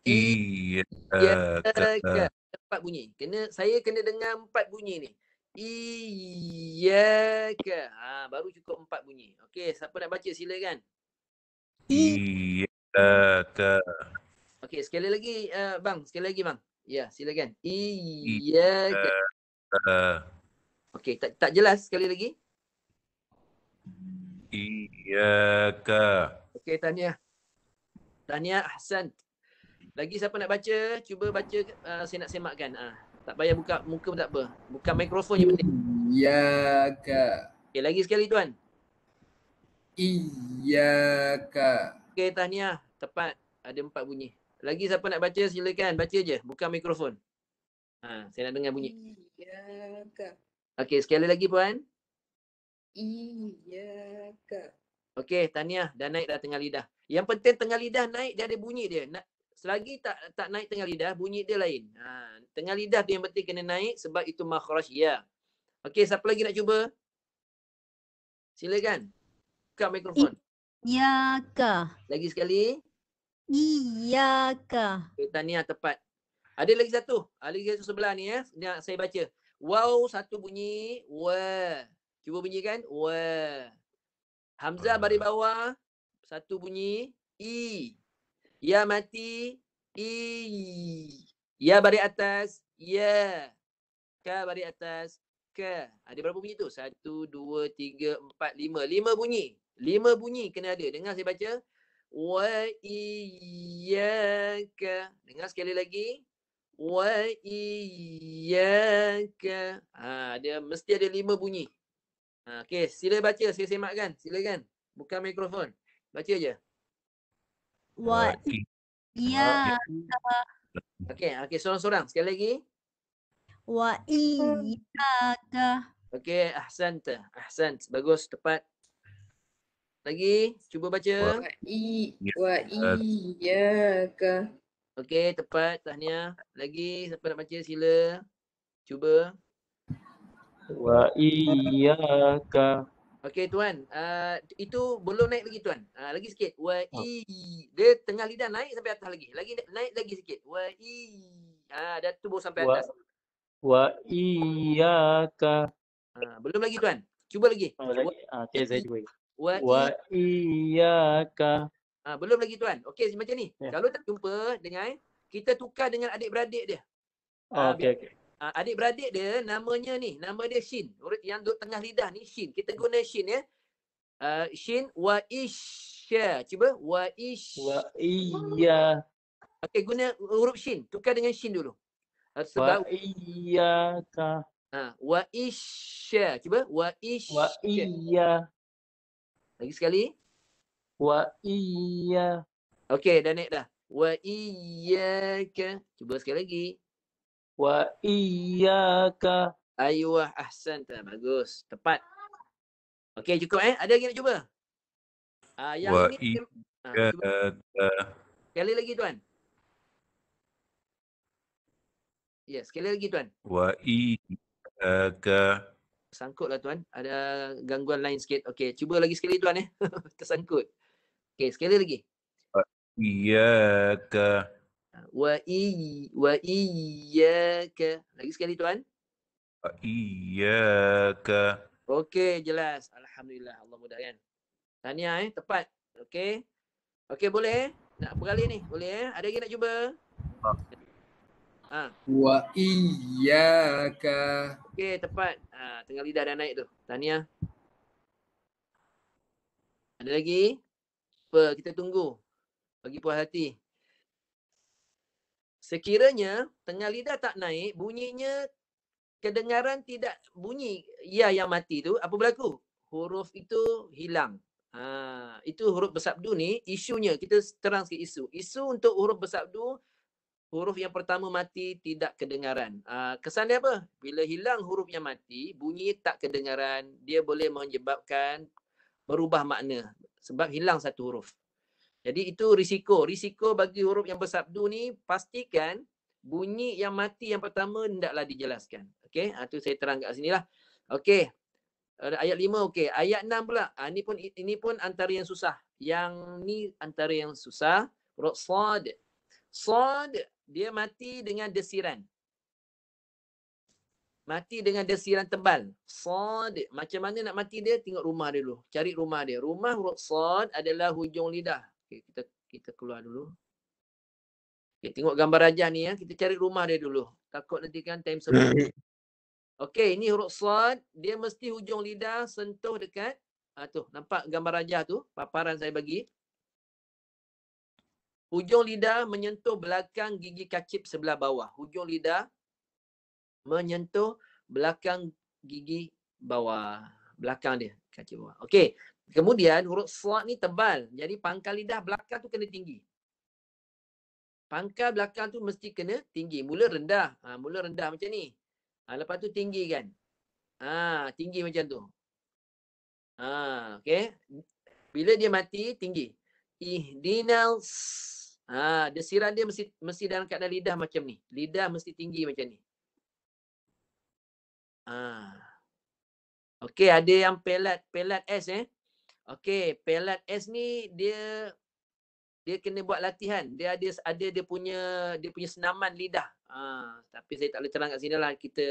Iyaka. Iyaka. Empat bunyi. Kena, saya kena dengar empat bunyi ni. Iyaka. Ha, baru cukup empat bunyi. Okey, siapa nak baca sila kan? Iyaka. Okey, sekali lagi uh, bang, sekali lagi bang. Ya, sila kan? Iyaka. Okey, tak tak jelas sekali lagi. Iyaka. Okey, tanya. Tanya Hasan. Lagi siapa nak baca? Cuba baca uh, eh, saya nak semakkan. Ah, uh, tak payah buka muka pun tak apa. Buka mikrofon je penting. Ya kak. Okay, lagi sekali tuan. Iya kak. Okay, tahniah. Tepat. Ada empat bunyi. Lagi siapa nak baca silakan. Baca je. Buka mikrofon. Ha, saya nak dengar bunyi. Iya kak. Okay, sekali lagi puan. Iya kak. Okay, tahniah. Dah naik dah tengah lidah. Yang penting tengah lidah naik dia ada bunyi dia. Nak, Selagi tak tak naik tengah lidah, bunyi dia lain. Ha, tengah lidah tu yang penting kena naik sebab itu makhraj ya. Okey, siapa lagi nak cuba? Silakan. Buka mikrofon. Iya ka. Lagi sekali. Iya ka. Okay, tahniah tepat. Ada lagi satu. Ada lagi satu sebelah ni ya. Eh? Ni saya baca. Wow satu bunyi. Wa. Cuba bunyikan. Wa. Hamzah bari bawah. Satu bunyi. I. Ya mati, i. Ya bari atas, ya. Ka bari atas, ka. Ah, ada berapa bunyi tu? Satu, dua, tiga, empat, lima. Lima bunyi. Lima bunyi kena ada. Dengar saya baca. Wa iyaka. Dengar sekali lagi. Wa iyaka. Ha, ah, dia mesti ada lima bunyi. Ha, ah, okay, sila baca. Saya semakkan. Silakan. Buka mikrofon. Baca je. What? Ya. Yeah. Uh-huh. Okay, okay, seorang-seorang. Sekali lagi. Wa iyaka. Okay, ahsan ta. Ahsan. Bagus, tepat. Lagi, cuba baca. Wa uh, iyaka. Okay, tepat. Tahniah. Lagi, siapa nak baca sila. Cuba. Wa iyaka. Okey tuan, uh, itu belum naik lagi tuan. Uh, lagi sikit. Wa i ah. dia tengah lidah naik sampai atas lagi. Lagi naik lagi sikit. Wa i. Ah dah tubuh sampai wa, atas. Wa ka. Uh, belum lagi tuan. Cuba lagi. Oh, cuba. Okey saya cuba. Wa, wa iyaka. Ah uh, belum lagi tuan. Okey macam ni. Yeah. Kalau tak jumpa dengan kita tukar dengan adik-beradik dia. Oh, uh, okey okey. Ah, adik-beradik dia namanya ni, nama dia Shin. Huruf yang duduk tengah lidah ni Shin. Kita guna Shin ya. Uh, Shin wa isya. Cuba wa ish. Wa iya. Okey guna huruf Shin. Tukar dengan Shin dulu. Uh, sebab wa iya ka. Uh, wa isya. Cuba wa ish. Wa iya. Lagi sekali. Wa iya. Okey dah naik dah. Wa iya ka. Cuba sekali lagi wa iyyaka. Ayuh ahsan tak bagus. Tepat. Okey cukup eh. Ada lagi nak cuba? Ah uh, yang wa ni ah, Sekali lagi tuan. Ya, sekali lagi tuan. Wa iyyaka. Sangkutlah tuan. Ada gangguan lain sikit. Okey, cuba lagi sekali tuan eh. Tersangkut. Okey, sekali lagi. Wa iyyaka wa i wa iyyaka lagi sekali tuan wa iyyaka okey jelas alhamdulillah Allah mudahkan tahniah eh tepat okey okey boleh eh? nak berkali ni boleh eh ada lagi nak cuba ha, ha. wa iyyaka okey tepat ha, tengah lidah dah naik tu tahniah ada lagi apa kita tunggu bagi puas hati sekiranya tengah lidah tak naik, bunyinya kedengaran tidak bunyi ya yang mati tu, apa berlaku? Huruf itu hilang. Ha, itu huruf bersabdu ni, isunya, kita terang sikit isu. Isu untuk huruf bersabdu, huruf yang pertama mati tidak kedengaran. Ha, kesan dia apa? Bila hilang huruf yang mati, bunyi tak kedengaran, dia boleh menyebabkan berubah makna. Sebab hilang satu huruf. Jadi itu risiko. Risiko bagi huruf yang bersabdu ni pastikan bunyi yang mati yang pertama hendaklah dijelaskan. Okey, ha, saya terang kat sini Okey. ayat 5 okey. Ayat 6 pula. Ha, ah, ini pun ini pun antara yang susah. Yang ni antara yang susah. Huruf sad. Sad dia mati dengan desiran. Mati dengan desiran tebal. Sad. Macam mana nak mati dia? Tengok rumah dia dulu. Cari rumah dia. Rumah huruf sad adalah hujung lidah. Okay, kita kita keluar dulu. Okay, tengok gambar raja ni ya. Kita cari rumah dia dulu. Takut nanti kan time sebelum. Okay, ini huruf sad. Dia mesti hujung lidah sentuh dekat. Ah, tu, nampak gambar raja tu? Paparan saya bagi. Hujung lidah menyentuh belakang gigi kacip sebelah bawah. Hujung lidah menyentuh belakang gigi bawah. Belakang dia kacip bawah. Okay. Kemudian huruf slot ni tebal. Jadi pangkal lidah belakang tu kena tinggi. Pangkal belakang tu mesti kena tinggi. Mula rendah. Ha, mula rendah macam ni. Ha, lepas tu tinggi kan. Ha, tinggi macam tu. Ha, okay. Bila dia mati, tinggi. Ih, Ihdinal. Ha, desiran dia mesti, mesti dalam keadaan lidah macam ni. Lidah mesti tinggi macam ni. Ha. Okay, ada yang pelat. Pelat S eh. Okey, pelat S ni dia dia kena buat latihan. Dia ada ada dia punya dia punya senaman lidah. Ha, tapi saya tak boleh terang kat sini lah. Kita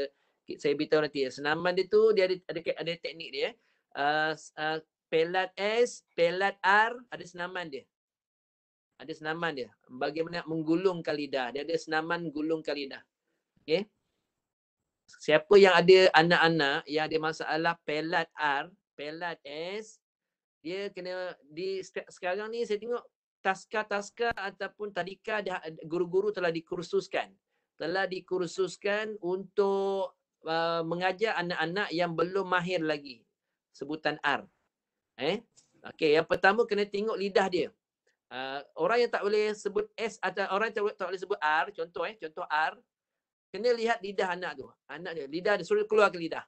saya beritahu nanti. ya Senaman dia tu dia ada ada, ada teknik dia. Uh, eh. uh, ah, pelat S, ah, pelat R ada senaman dia. Ada senaman dia. Bagaimana menggulung lidah. Dia ada senaman gulung lidah. Okey. Siapa yang ada anak-anak yang ada masalah pelat R, pelat S, ya kena di sekarang ni saya tengok taska-taska ataupun tadika dah, guru-guru telah dikursuskan telah dikursuskan untuk uh, mengajar anak-anak yang belum mahir lagi sebutan R eh okey yang pertama kena tengok lidah dia uh, orang yang tak boleh sebut S atau orang yang tak, tak boleh sebut R contoh eh contoh R kena lihat lidah anak tu anak dia lidah dia suruh keluar ke lidah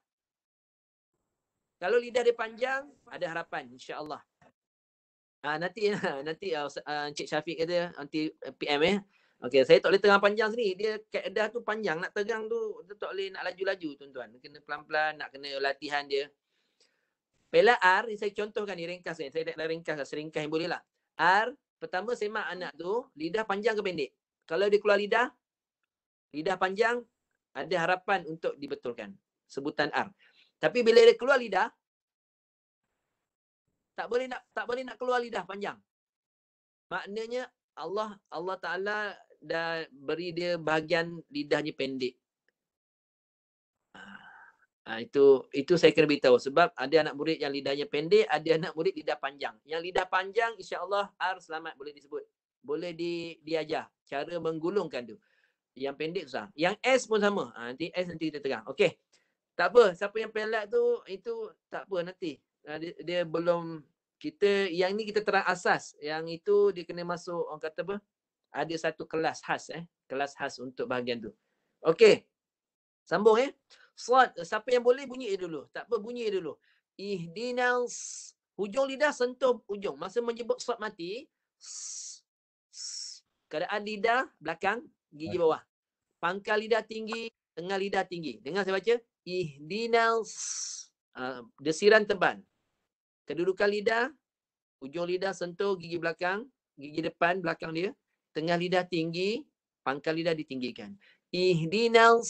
kalau lidah dia panjang, ada harapan insya-Allah. Ah, nanti nanti uh, Encik Syafiq kata nanti PM eh. eh. Okay, saya tak boleh tengah panjang sini. Dia kaedah tu panjang, nak tegang tu dia tak boleh nak laju-laju tuan-tuan. Kena pelan-pelan, nak kena latihan dia. Pela R, ni saya contohkan ni ringkas ni. Saya nak ringkas, seringkas yang boleh lah. R, pertama semak anak tu, lidah panjang ke pendek? Kalau dia keluar lidah, lidah panjang, ada harapan untuk dibetulkan. Sebutan R. Tapi bila dia keluar lidah, tak boleh nak tak boleh nak keluar lidah panjang. Maknanya Allah Allah Taala dah beri dia bahagian lidahnya pendek. Ha, itu itu saya kena beritahu sebab ada anak murid yang lidahnya pendek, ada anak murid lidah panjang. Yang lidah panjang insya-Allah ar selamat boleh disebut. Boleh di diajar cara menggulungkan tu. Yang pendek susah. Yang S pun sama. Ha, nanti S nanti kita terang. Okey tak apa siapa yang pelat tu itu tak apa nanti ah, dia, dia belum kita yang ni kita terang asas yang itu dia kena masuk orang kata apa ada satu kelas khas eh kelas khas untuk bahagian tu okey sambung eh slot siapa yang boleh bunyi dulu tak apa bunyi dulu ihdinas hujung lidah sentuh hujung masa menyebut slot mati keadaan lidah belakang gigi bawah pangkal lidah tinggi tengah lidah tinggi dengar saya baca ihdinas uh, desiran teban. Kedudukan lidah, ujung lidah sentuh gigi belakang, gigi depan belakang dia, tengah lidah tinggi, pangkal lidah ditinggikan. Ihdinas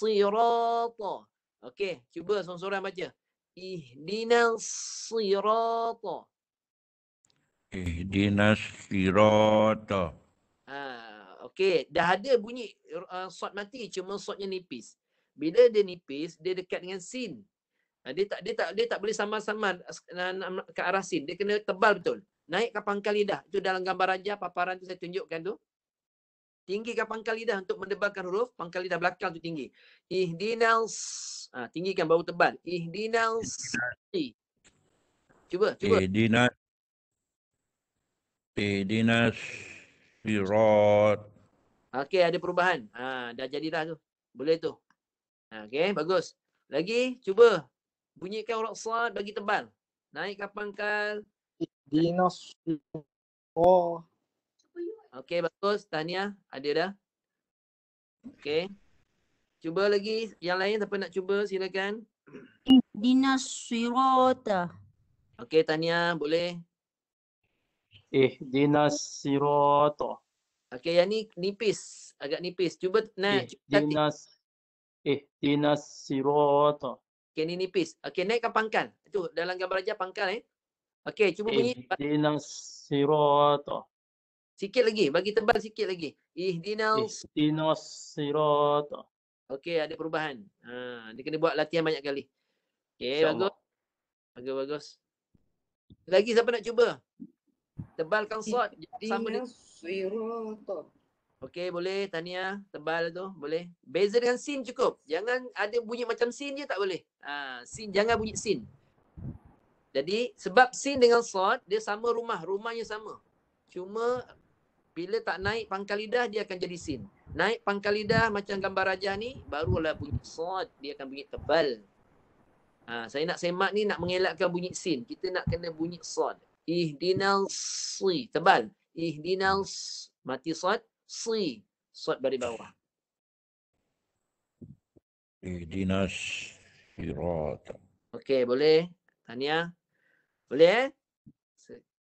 sirata. Okey, cuba seorang-seorang baca. Ihdinas sirata. Ihdinas sirata. Ha, okey, dah ada bunyi uh, sot mati cuma sotnya nipis bila dia nipis dia dekat dengan sin ha, dia tak dia tak dia tak boleh sama-sama ke arah sin dia kena tebal betul naik ke pangkal lidah itu dalam gambar raja paparan tu saya tunjukkan tu tinggi ke pangkal lidah untuk mendebalkan huruf pangkal lidah belakang tu tinggi ihdinal ah ha, tinggikan baru tebal ihdinal cuba cuba ihdinal ihdinal sirat okey ada perubahan ha, dah jadi dah tu boleh tu Okey, bagus. Lagi, cuba bunyikan huruf sad bagi tebal. Naikkan pangkal. Dinos. Oh. Okey, bagus. Tahniah. Ada dah. Okey. Cuba lagi yang lain siapa nak cuba silakan. Dinas Sirota. Okey, Tania boleh. Eh, Dinas Sirota. Okey, yang ni nipis, agak nipis. Cuba naik. eh, Dinas tati. Eh, dinas sirot. Okey, ni nipis. Okey, naikkan pangkal. Itu dalam gambar aja pangkal eh. okay cuba bunyi. Ihdinas sirot. Sikit lagi, bagi tebal sikit lagi. Ihdinas Ihdinas sirot. okay ada perubahan. Ha, dia kena buat latihan banyak kali. Okey, bagus. Bagus, bagus. Lagi siapa nak cuba? Tebalkan sot. Jadi Sirot. Okey, boleh. Tania, tebal tu. Boleh. Beza dengan sin cukup. Jangan ada bunyi macam sin je tak boleh. Ha, sin, jangan bunyi sin. Jadi, sebab sin dengan sod, dia sama rumah. Rumahnya sama. Cuma, bila tak naik pangkal lidah, dia akan jadi sin. Naik pangkal lidah macam gambar rajah ni, barulah bunyi sod. Dia akan bunyi tebal. Ha, saya nak semak ni, nak mengelakkan bunyi sin. Kita nak kena bunyi sod. Ihdinal sui. Tebal. Ihdinal mati sod si sod dari bawah. Idinas sirat. Okey, boleh? Tanya. Boleh eh?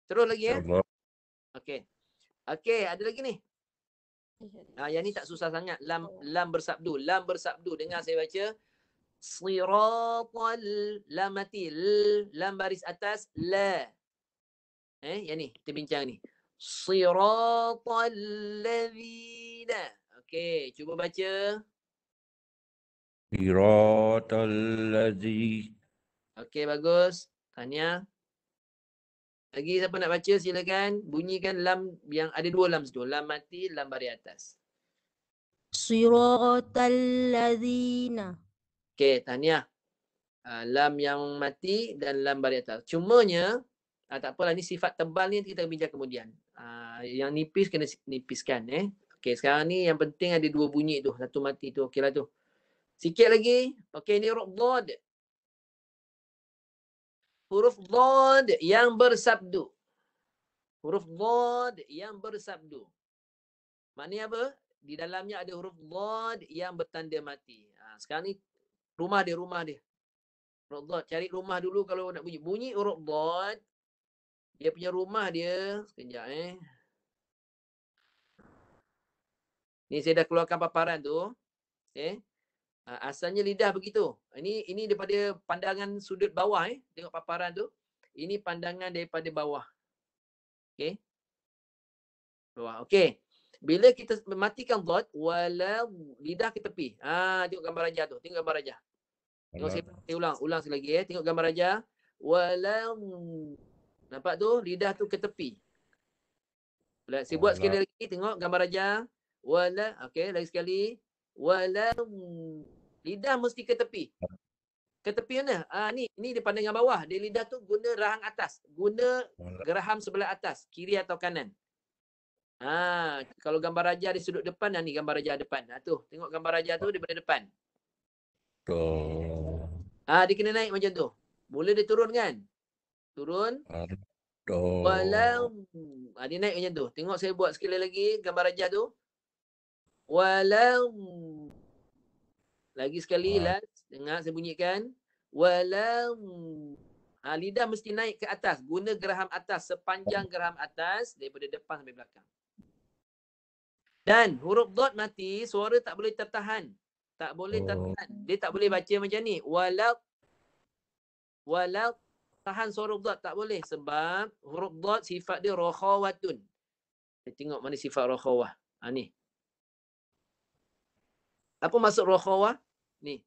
Terus lagi ya. Eh? Okey. Okey, ada lagi ni. Ah, yang ni tak susah sangat. Lam lam bersabdu. Lam bersabdu. Dengar saya baca. Siratul lamati. lam baris atas. La. Eh, yang ni. Kita bincang ni. Siratul ladzina okey cuba baca Siratul ladzi okey bagus tanya lagi siapa nak baca silakan bunyikan lam yang ada dua lam sedul lam mati lam bari atas Siratul ladzina okey tanya ah, lam yang mati dan lam bari atas cumanya Ah, tak apalah ni sifat tebal ni kita bincang kemudian. Uh, yang nipis kena nipiskan eh. Okey sekarang ni yang penting ada dua bunyi tu. Satu mati tu okeylah tu. Sikit lagi. Okey ni huruf dhad. Huruf dhad yang bersabdu. Huruf dhad yang bersabdu. Maknanya apa? Di dalamnya ada huruf dhad yang bertanda mati. Ha, sekarang ni rumah dia, rumah dia. Huruf dhad. Cari rumah dulu kalau nak bunyi. Bunyi huruf dhad dia punya rumah dia, sekejap eh. Ni saya dah keluarkan paparan tu. Eh. Ah, asalnya lidah begitu. Ini ini daripada pandangan sudut bawah eh. Tengok paparan tu. Ini pandangan daripada bawah. Okay. Bawah. Okay. Bila kita mematikan dot, wala lidah ke tepi. Ha, tengok gambar raja tu. Tengok gambar raja. Tengok saya, saya ulang. Ulang sekali lagi eh. Tengok gambar raja. Wala Nampak tu? Lidah tu ke tepi. Saya oh, buat sekali lagi. Tengok gambar rajang. Wala. okay Lagi sekali. Wala. Lidah mesti ke tepi. Ke tepi mana? Ah, ni. Ni dia pandangan bawah. Dia lidah tu guna rahang atas. Guna geraham sebelah atas. Kiri atau kanan. Ha, kalau gambar raja di sudut depan dan ah, ni gambar raja depan. Ha, tu, tengok gambar raja tu daripada depan. Ah Ha, dia kena naik macam tu. Mula dia turun kan? Turun. walau, Ha, dia naik macam tu. Tengok saya buat sekali lagi gambar rajah tu. Walau Lagi sekali ha. lah. Dengar saya bunyikan. Walam. Ha, ah, lidah mesti naik ke atas. Guna geraham atas. Sepanjang geraham atas. Daripada depan sampai belakang. Dan huruf dot mati. Suara tak boleh tertahan. Tak boleh tertahan. Dia tak boleh baca macam ni. Walau. Walau tahan suara dhad tak boleh sebab huruf dhad sifat dia rakhawatun. Kita tengok mana sifat rakhawah. Ha ni. Apa maksud rakhawah? Ni.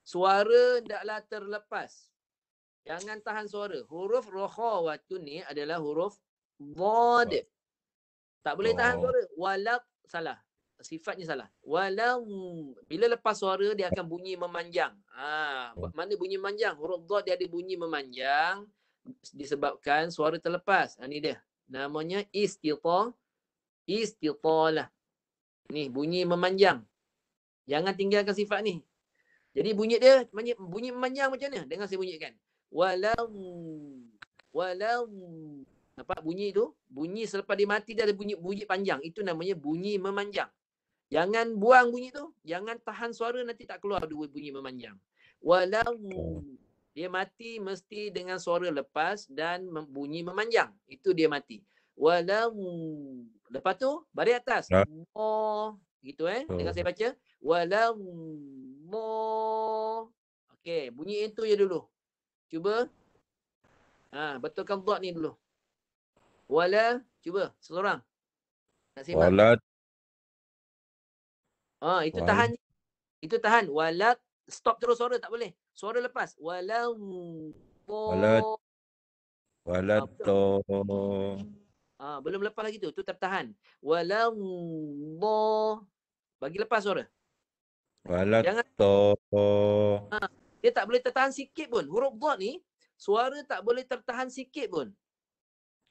Suara tidaklah terlepas. Jangan tahan suara. Huruf rakhawatun ni adalah huruf dhad. Tak boleh tahan oh. suara. Walak salah sifatnya salah. Walau bila lepas suara dia akan bunyi memanjang. Ah, hmm. mana bunyi memanjang? Huruf dha dia ada bunyi memanjang disebabkan suara terlepas. Ha, ni dia. Namanya istita istitalah. Ni bunyi memanjang. Jangan tinggalkan sifat ni. Jadi bunyi dia bunyi, bunyi memanjang macam mana? Dengar saya bunyikan. Walau walau Nampak bunyi tu? Bunyi selepas dia mati dia ada bunyi bunyi panjang. Itu namanya bunyi memanjang. Jangan buang bunyi tu. Jangan tahan suara nanti tak keluar dua bunyi memanjang. Walau dia mati mesti dengan suara lepas dan bunyi memanjang. Itu dia mati. Walau lepas tu bari atas. Ya. Mo gitu eh. Dengar saya baca. Walau mo. Okey, bunyi itu ya dulu. Cuba. Ha, betulkan dot ni dulu. Wala, cuba seorang. Nak simak. Wala Ha, itu Wal- tahan. Itu tahan. Walat. Stop terus suara. Tak boleh. Suara lepas. Walau. Walat. Walat. to. Ha, belum lepas lagi tu. Tu tertahan. Walau. Bo. Bagi lepas suara. Walat. Jangan. Ha, dia tak boleh tertahan sikit pun. Huruf bot ni. Suara tak boleh tertahan sikit pun.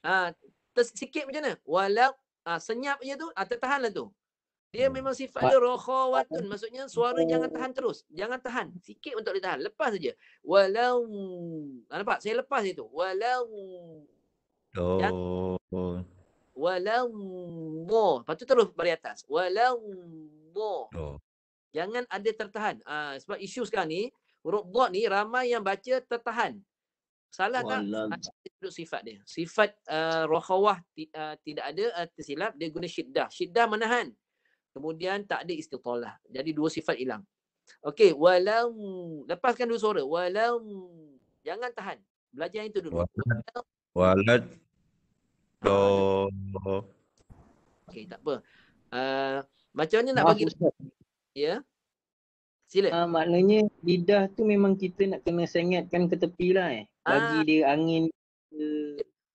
Ha, ter- sikit macam mana? Walau. Ha, senyap je tu. Ha, tertahan lah tu. Dia hmm. memang sifat dia rohawatun. Maksudnya suara oh. jangan tahan terus. Jangan tahan. Sikit untuk ditahan. Lepas saja. Walau. Ah, nampak? Saya lepas itu. Walau. Oh. Ya? Walau. Lepas tu terus balik atas. Walau. Oh. Jangan ada tertahan. Ah, sebab isu sekarang ni, huruf dot ni ramai yang baca tertahan. Salah tak? Itu ah, sifat dia. Sifat uh, ah, rohawah uh, ah, tidak ada, uh, tersilap. Dia guna syiddah. Syiddah menahan. Kemudian tak ada istiqalah. Jadi dua sifat hilang. Okey, walam lepaskan dua suara. Walam jangan tahan. Belajar yang itu dulu. Walam. Walad. Do. Okey, tak apa. Uh, macam mana nak bagi? Ya. Yeah? Sila. Uh, maknanya lidah tu memang kita nak kena sengatkan ke tepi lah eh. Ah. Bagi ah. dia angin ke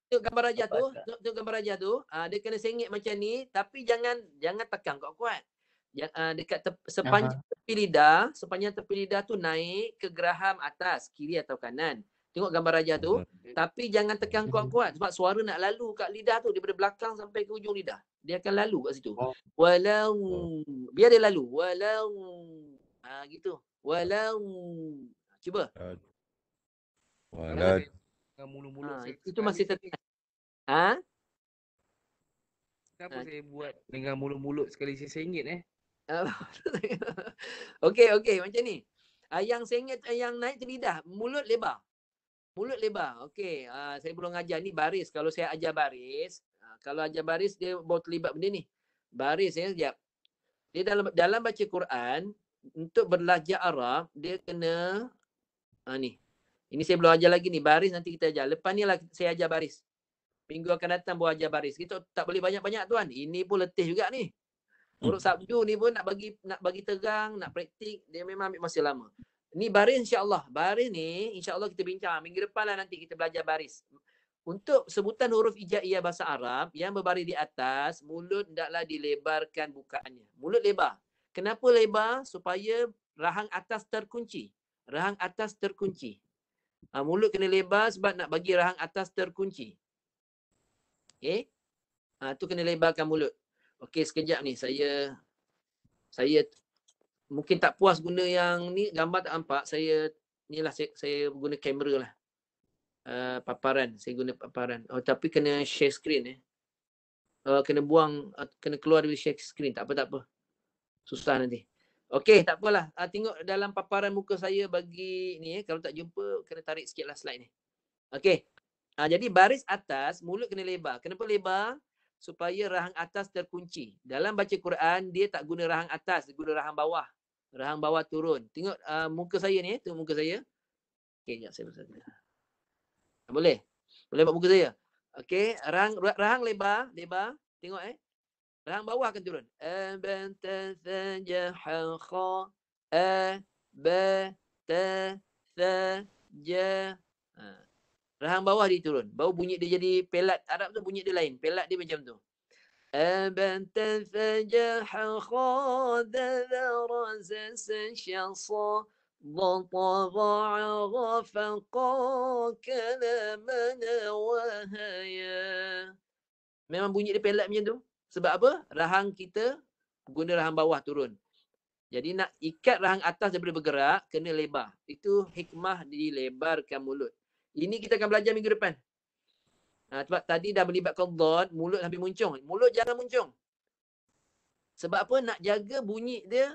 tengok gambar raja tu, tengok, tengok gambar raja tu, uh, dia kena sengit macam ni tapi jangan jangan tekan kuat-kuat. Yang uh, ah, dekat te- sepanjang uh tepi lidah, sepanjang tepi lidah tu naik ke geraham atas kiri atau kanan. Tengok gambar raja tu, uh tapi jangan tekan kuat-kuat sebab suara nak lalu kat lidah tu daripada belakang sampai ke hujung lidah. Dia akan lalu kat situ. Oh. Walau oh. biar dia lalu. Walau ah gitu. Walau cuba. Uh, walau Uh, mulu-mulu. Ha, ah, saya itu masih tetap. Ha? Kenapa ha. saya buat dengan mulu-mulu sekali saya sengit eh? Okay okay, Macam ni. Uh, yang sengit, uh, yang naik terlidah. Mulut lebar. Mulut lebar. Okay, Uh, saya belum ajar ni baris. Kalau saya ajar baris. Uh, kalau ajar baris, dia bawa terlibat benda ni. Baris ya, sekejap. Dia dalam, dalam baca Quran, untuk berlajar Arab, dia kena uh, ni. Ini saya belum ajar lagi ni. Baris nanti kita ajar. Lepas ni lah saya ajar baris. Minggu akan datang buat ajar baris. Kita tak boleh banyak-banyak tuan. Ini pun letih juga ni. Huruf hmm. sabju ni pun nak bagi nak bagi terang, nak praktik. Dia memang ambil masa lama. Ni baris insyaAllah. Baris ni insyaAllah kita bincang. Minggu depan lah nanti kita belajar baris. Untuk sebutan huruf ija'iyah bahasa Arab yang berbaris di atas, mulut hendaklah dilebarkan bukaannya. Mulut lebar. Kenapa lebar? Supaya rahang atas terkunci. Rahang atas terkunci. Uh, mulut kena lebar sebab nak bagi rahang atas terkunci. Okey. Ah tu kena lebarkan mulut. Okey sekejap ni saya saya mungkin tak puas guna yang ni gambar tak nampak saya inilah saya, saya guna kamera lah. Uh, paparan saya guna paparan. Oh tapi kena share screen eh. Uh, kena buang uh, kena keluar dari share screen tak apa tak apa. Susah nanti. Okey, eh, tak apalah. Uh, tengok dalam paparan muka saya bagi ni eh. Kalau tak jumpa, kena tarik sikit lah slide ni. Okey. Uh, jadi baris atas, mulut kena lebar. Kenapa lebar? Supaya rahang atas terkunci. Dalam baca Quran, dia tak guna rahang atas. Dia guna rahang bawah. Rahang bawah turun. Tengok uh, muka saya ni eh. Tengok muka saya. Okey, jap saya bersama. Boleh? Boleh buat muka saya? Okey, rahang, rahang lebar. Lebar. Tengok eh. Yang bawah akan turun. Aban tathajaha kha. A e, ba ta tha ja. Rahang bawah dia turun. Bau bunyi dia jadi pelat. Arab tu bunyi dia lain. Pelat dia macam tu. Aban tathajaha kha. Da da ra za sa sha sa. Memang bunyi dia pelat macam tu. Sebab apa? Rahang kita guna rahang bawah turun. Jadi nak ikat rahang atas daripada bergerak, kena lebar. Itu hikmah dilebarkan mulut. Ini kita akan belajar minggu depan. Ha, sebab tadi dah melibatkan dot, mulut sampai muncung. Mulut jangan muncung. Sebab apa? Nak jaga bunyi dia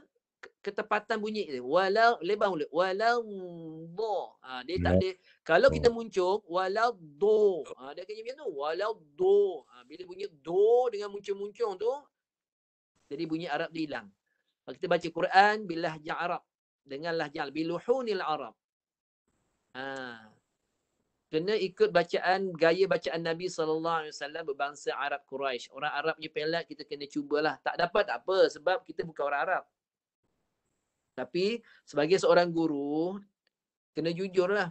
ketepatan bunyi dia. Walau lebar mulut. Walau do. Ha, dia tak ya. ada. Kalau kita hmm. muncung, walau do. Ha, dia kena macam tu. Walau do. Ha, bila bunyi do dengan muncung-muncung tu, jadi bunyi Arab dia hilang. Kalau kita baca Quran, bilah ja Arab. Dengan lah jal. Biluhunil Arab. Ha. Kena ikut bacaan, gaya bacaan Nabi SAW berbangsa Arab Quraisy. Orang Arab ni pelat, kita kena cubalah. Tak dapat tak apa sebab kita bukan orang Arab. Tapi sebagai seorang guru, kena jujur lah.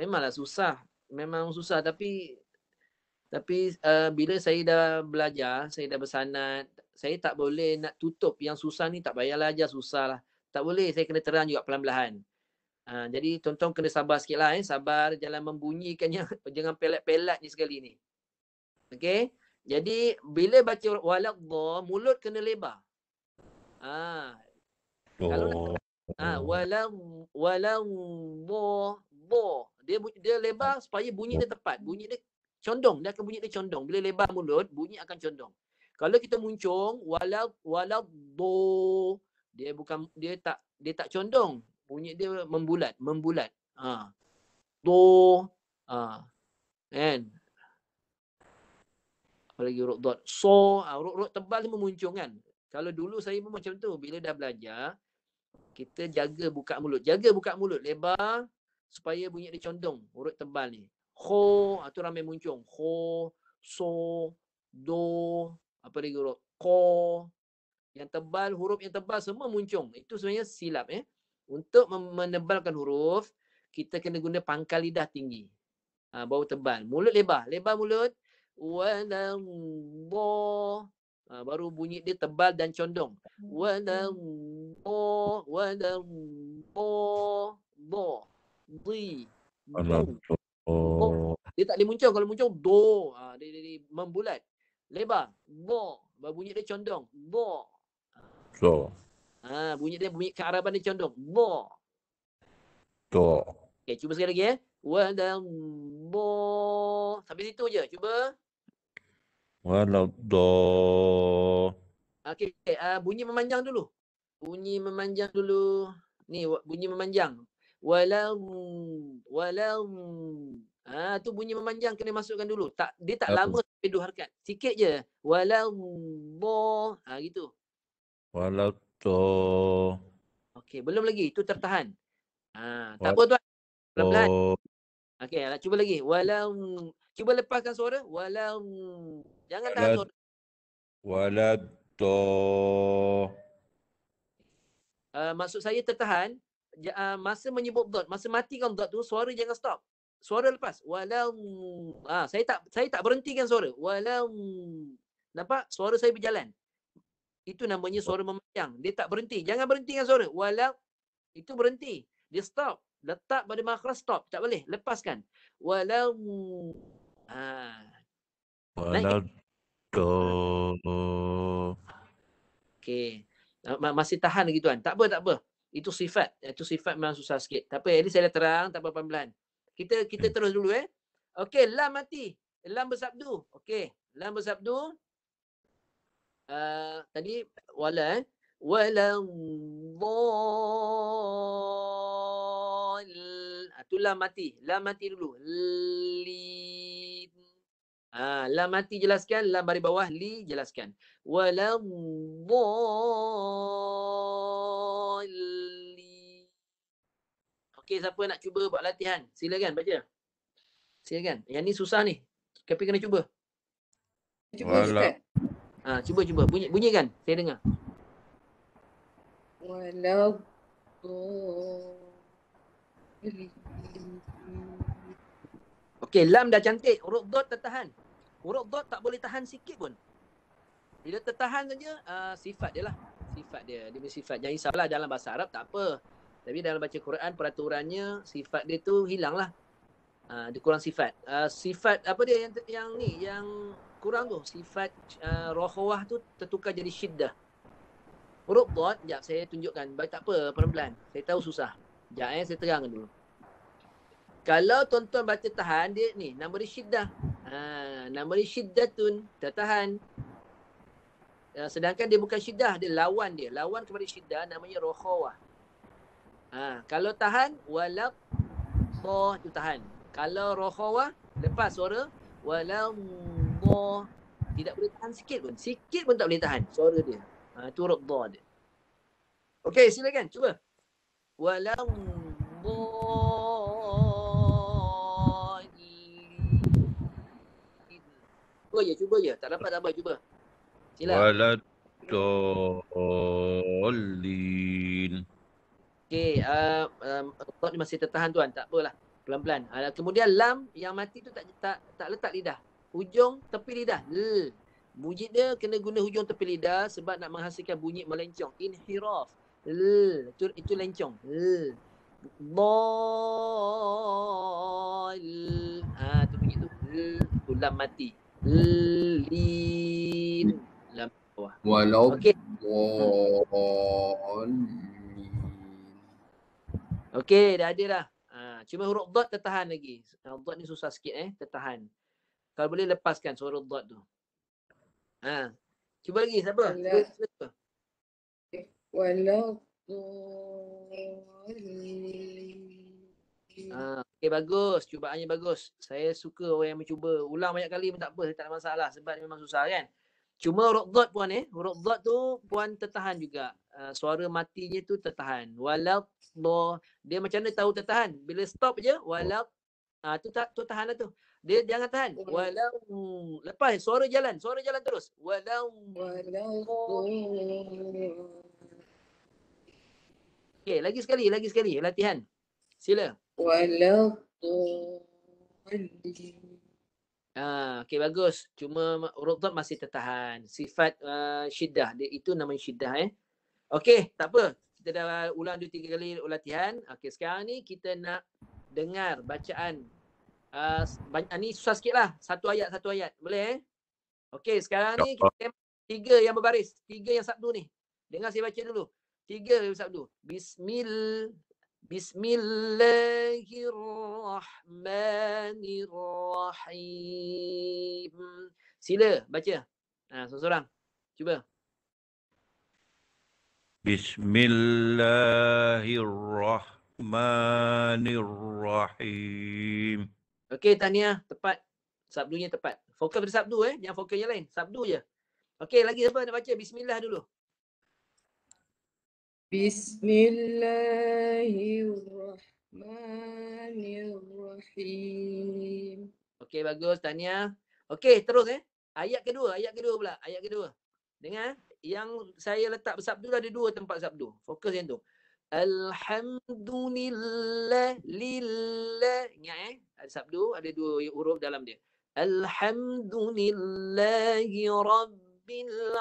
Memanglah susah. Memang susah tapi tapi uh, bila saya dah belajar, saya dah bersanat, saya tak boleh nak tutup yang susah ni tak payahlah ajar susah lah. Tak boleh, saya kena terang juga perlahan-lahan. Uh, jadi tuan-tuan kena sabar sikit lah eh. Sabar jalan membunyikannya. Jangan pelat-pelat ni sekali ni. Okay? Jadi bila baca walakdo, mulut kena lebar. Ah, Oh. Ha, ah, walam walam bo bo dia dia lebar supaya bunyi dia tepat. Bunyi dia condong, dia akan bunyi dia condong. Bila lebar mulut, bunyi akan condong. Kalau kita muncung walau walau bo dia bukan dia tak dia tak condong. Bunyi dia membulat, membulat. Ha. do, ha. Kan? Apa lagi rot dot? So, ha, ah, rot-rot tebal ni memuncung kan? Kalau dulu saya pun macam tu. Bila dah belajar, kita jaga buka mulut. Jaga buka mulut lebar supaya bunyi dia condong, urut tebal ni. Kho, ah, tu ramai muncung. Kho, so, do, apa lagi urut? Kho. Yang tebal, huruf yang tebal semua muncung. Itu sebenarnya silap eh. Untuk menebalkan huruf, kita kena guna pangkal lidah tinggi. Ha, bau tebal. Mulut lebar. Lebar mulut. Walang boh. Ha, baru bunyi dia tebal dan condong. Wadawo, hmm. wadawo, bo, di, bo. Dia tak boleh muncul. Kalau muncul, do. Ha, ah, dia, dia, dia, membulat. Lebar, bo. Baru bunyi dia condong. Bo. So. Ha, ah, bunyi dia bunyi kearaban dia condong. Bo. Do. Okay, cuba sekali lagi eh. Wadawo. Sampai situ je. Cuba. Cuba. Walaudah. Okey, okay. uh, ah, bunyi memanjang dulu. Bunyi memanjang dulu. Ni bunyi memanjang. Walau walau ah tu bunyi memanjang kena masukkan dulu. Tak dia tak Apa? lama sampai dua harakat. Sikit je. Walau bo ha, gitu. Walau to. Okey, belum lagi. Itu tertahan. Ah, ha, tak apa tuan. Pelan-pelan. Okey, nak ah, cuba lagi. Walam cuba lepaskan suara. Walam jangan tahan suara. Walato. Uh, ah, maksud saya tertahan uh, masa menyebut dot, masa matikan dot tu suara jangan stop. Suara lepas. Walam ah uh, saya tak saya tak berhentikan suara. Walam nampak suara saya berjalan. Itu namanya oh. suara memanjang. Dia tak berhenti. Jangan berhentikan suara. Walam itu berhenti. Dia stop letak pada makhraj stop tak boleh lepaskan walau ha walau to okey masih tahan lagi tuan tak apa tak apa itu sifat itu sifat memang susah sikit tak apa ini saya dah terang tak apa pelan-pelan kita kita hmm. terus dulu eh okey lam mati lam bersabdu okey lam bersabdu uh, tadi eh. walau eh wala dhaa itulah mati. Lam mati dulu. Li. Ha, ah, lam mati jelaskan. Lam bari bawah. Li jelaskan. Walam Okey, siapa nak cuba buat latihan? Silakan baca. Silakan. Yang ni susah ni. Tapi kena cuba. Cuba, Walau. Ha, cuba, cuba. Bunyi, bunyikan. Saya dengar. Walau. Okey, lam dah cantik. Huruf dot tertahan. Huruf dot tak boleh tahan sikit pun. Bila tertahan saja, uh, sifat dia lah. Sifat dia. Dia punya sifat. Jangan risaulah dalam bahasa Arab, tak apa. Tapi dalam baca Quran, peraturannya sifat dia tu hilang lah. Uh, dia kurang sifat. Uh, sifat apa dia yang, yang ni, yang kurang tu. Sifat uh, rohawah tu tertukar jadi syiddah. Huruf dot, sekejap saya tunjukkan. Baik tak apa, perlahan-lahan. Saya tahu susah. Sekejap eh, saya terangkan dulu kalau tuan-tuan baca tahan dia ni nama dia syiddah. Ha nama dia syiddatun, tertahan. Ya, sedangkan dia bukan syiddah, dia lawan dia. Lawan kepada syiddah namanya rokhawah. Ha kalau tahan walab ta itu tahan. Kalau rokhawah lepas suara walam tidak boleh tahan sikit pun. Sikit pun tak boleh tahan suara dia. Ha tu rok dia. Okey silakan cuba. Walam Cuba je, cuba je. Tak dapat, tak apa, cuba. Sila. Walatollin. Okey, uh, um, um ni masih tertahan tuan. Tak apalah. Pelan-pelan. Uh, kemudian lam yang mati tu tak tak, tak letak lidah. Hujung tepi lidah. L. Bunyi dia kena guna hujung tepi lidah sebab nak menghasilkan bunyi melencong. Inhiraf. L. Itu, itu lencong. L. Boil. Ha, tu bunyi tu. L. Tu lam mati lin dalam Walau okey. Okey, dah ada dah. Ha, cuma huruf dot tertahan lagi. Huruf ha, Dot ni susah sikit eh, tertahan. Kalau boleh lepaskan suara dot tu. Ha. Cuba lagi siapa? Walau walau Ah, Okay, bagus. Cubaannya bagus. Saya suka orang yang mencuba. Ulang banyak kali pun tak apa. Saya tak ada masalah. Sebab memang susah kan. Cuma rukzat puan eh. Rukzat tu puan tertahan juga. Uh, suara matinya tu tertahan. Walallah. Dia macam mana tahu tertahan? Bila stop je. Walallah. Ha, tu tak tu tahan lah tu. Dia jangan tahan. Hmm. Walau lepas suara jalan, suara jalan terus. Walau walau. Okey, lagi sekali, lagi sekali latihan. Sila. Walaupun. ah, okay, bagus. Cuma urut masih tertahan. Sifat uh, syiddah. Dia, itu nama syiddah eh. Okay, tak apa. Kita dah ulang dua tiga kali latihan. Okay, sekarang ni kita nak dengar bacaan. Uh, ah, bacaan ni susah sikit lah. Satu ayat, satu ayat. Boleh eh? Okey, sekarang ni kita tiga yang berbaris. Tiga yang sabdu ni. Dengar saya baca dulu. Tiga yang sabdu. Bismillah. بسم الله الرحمن الرحيم سيلا باتيا شوف بسم الله الرحمن الرحيم اوكي تانيا تبات سابدونيا تبات فوكس بسابدو ايه يعني فوكس يلين سابدو يا اوكي لقيت بسم الله دلو Bismillahirrahmanirrahim. الله Okey bagus tanya. Okey terus eh. Ayat kedua, ayat kedua pula. Ayat kedua. Dengar eh. yang saya letak bersabdu ada dua tempat sabdu. Fokus yang tu. Alhamdulillah lillah. Ingat eh. Ada sabdu ada dua huruf dalam dia. Alhamdulillahi rabbil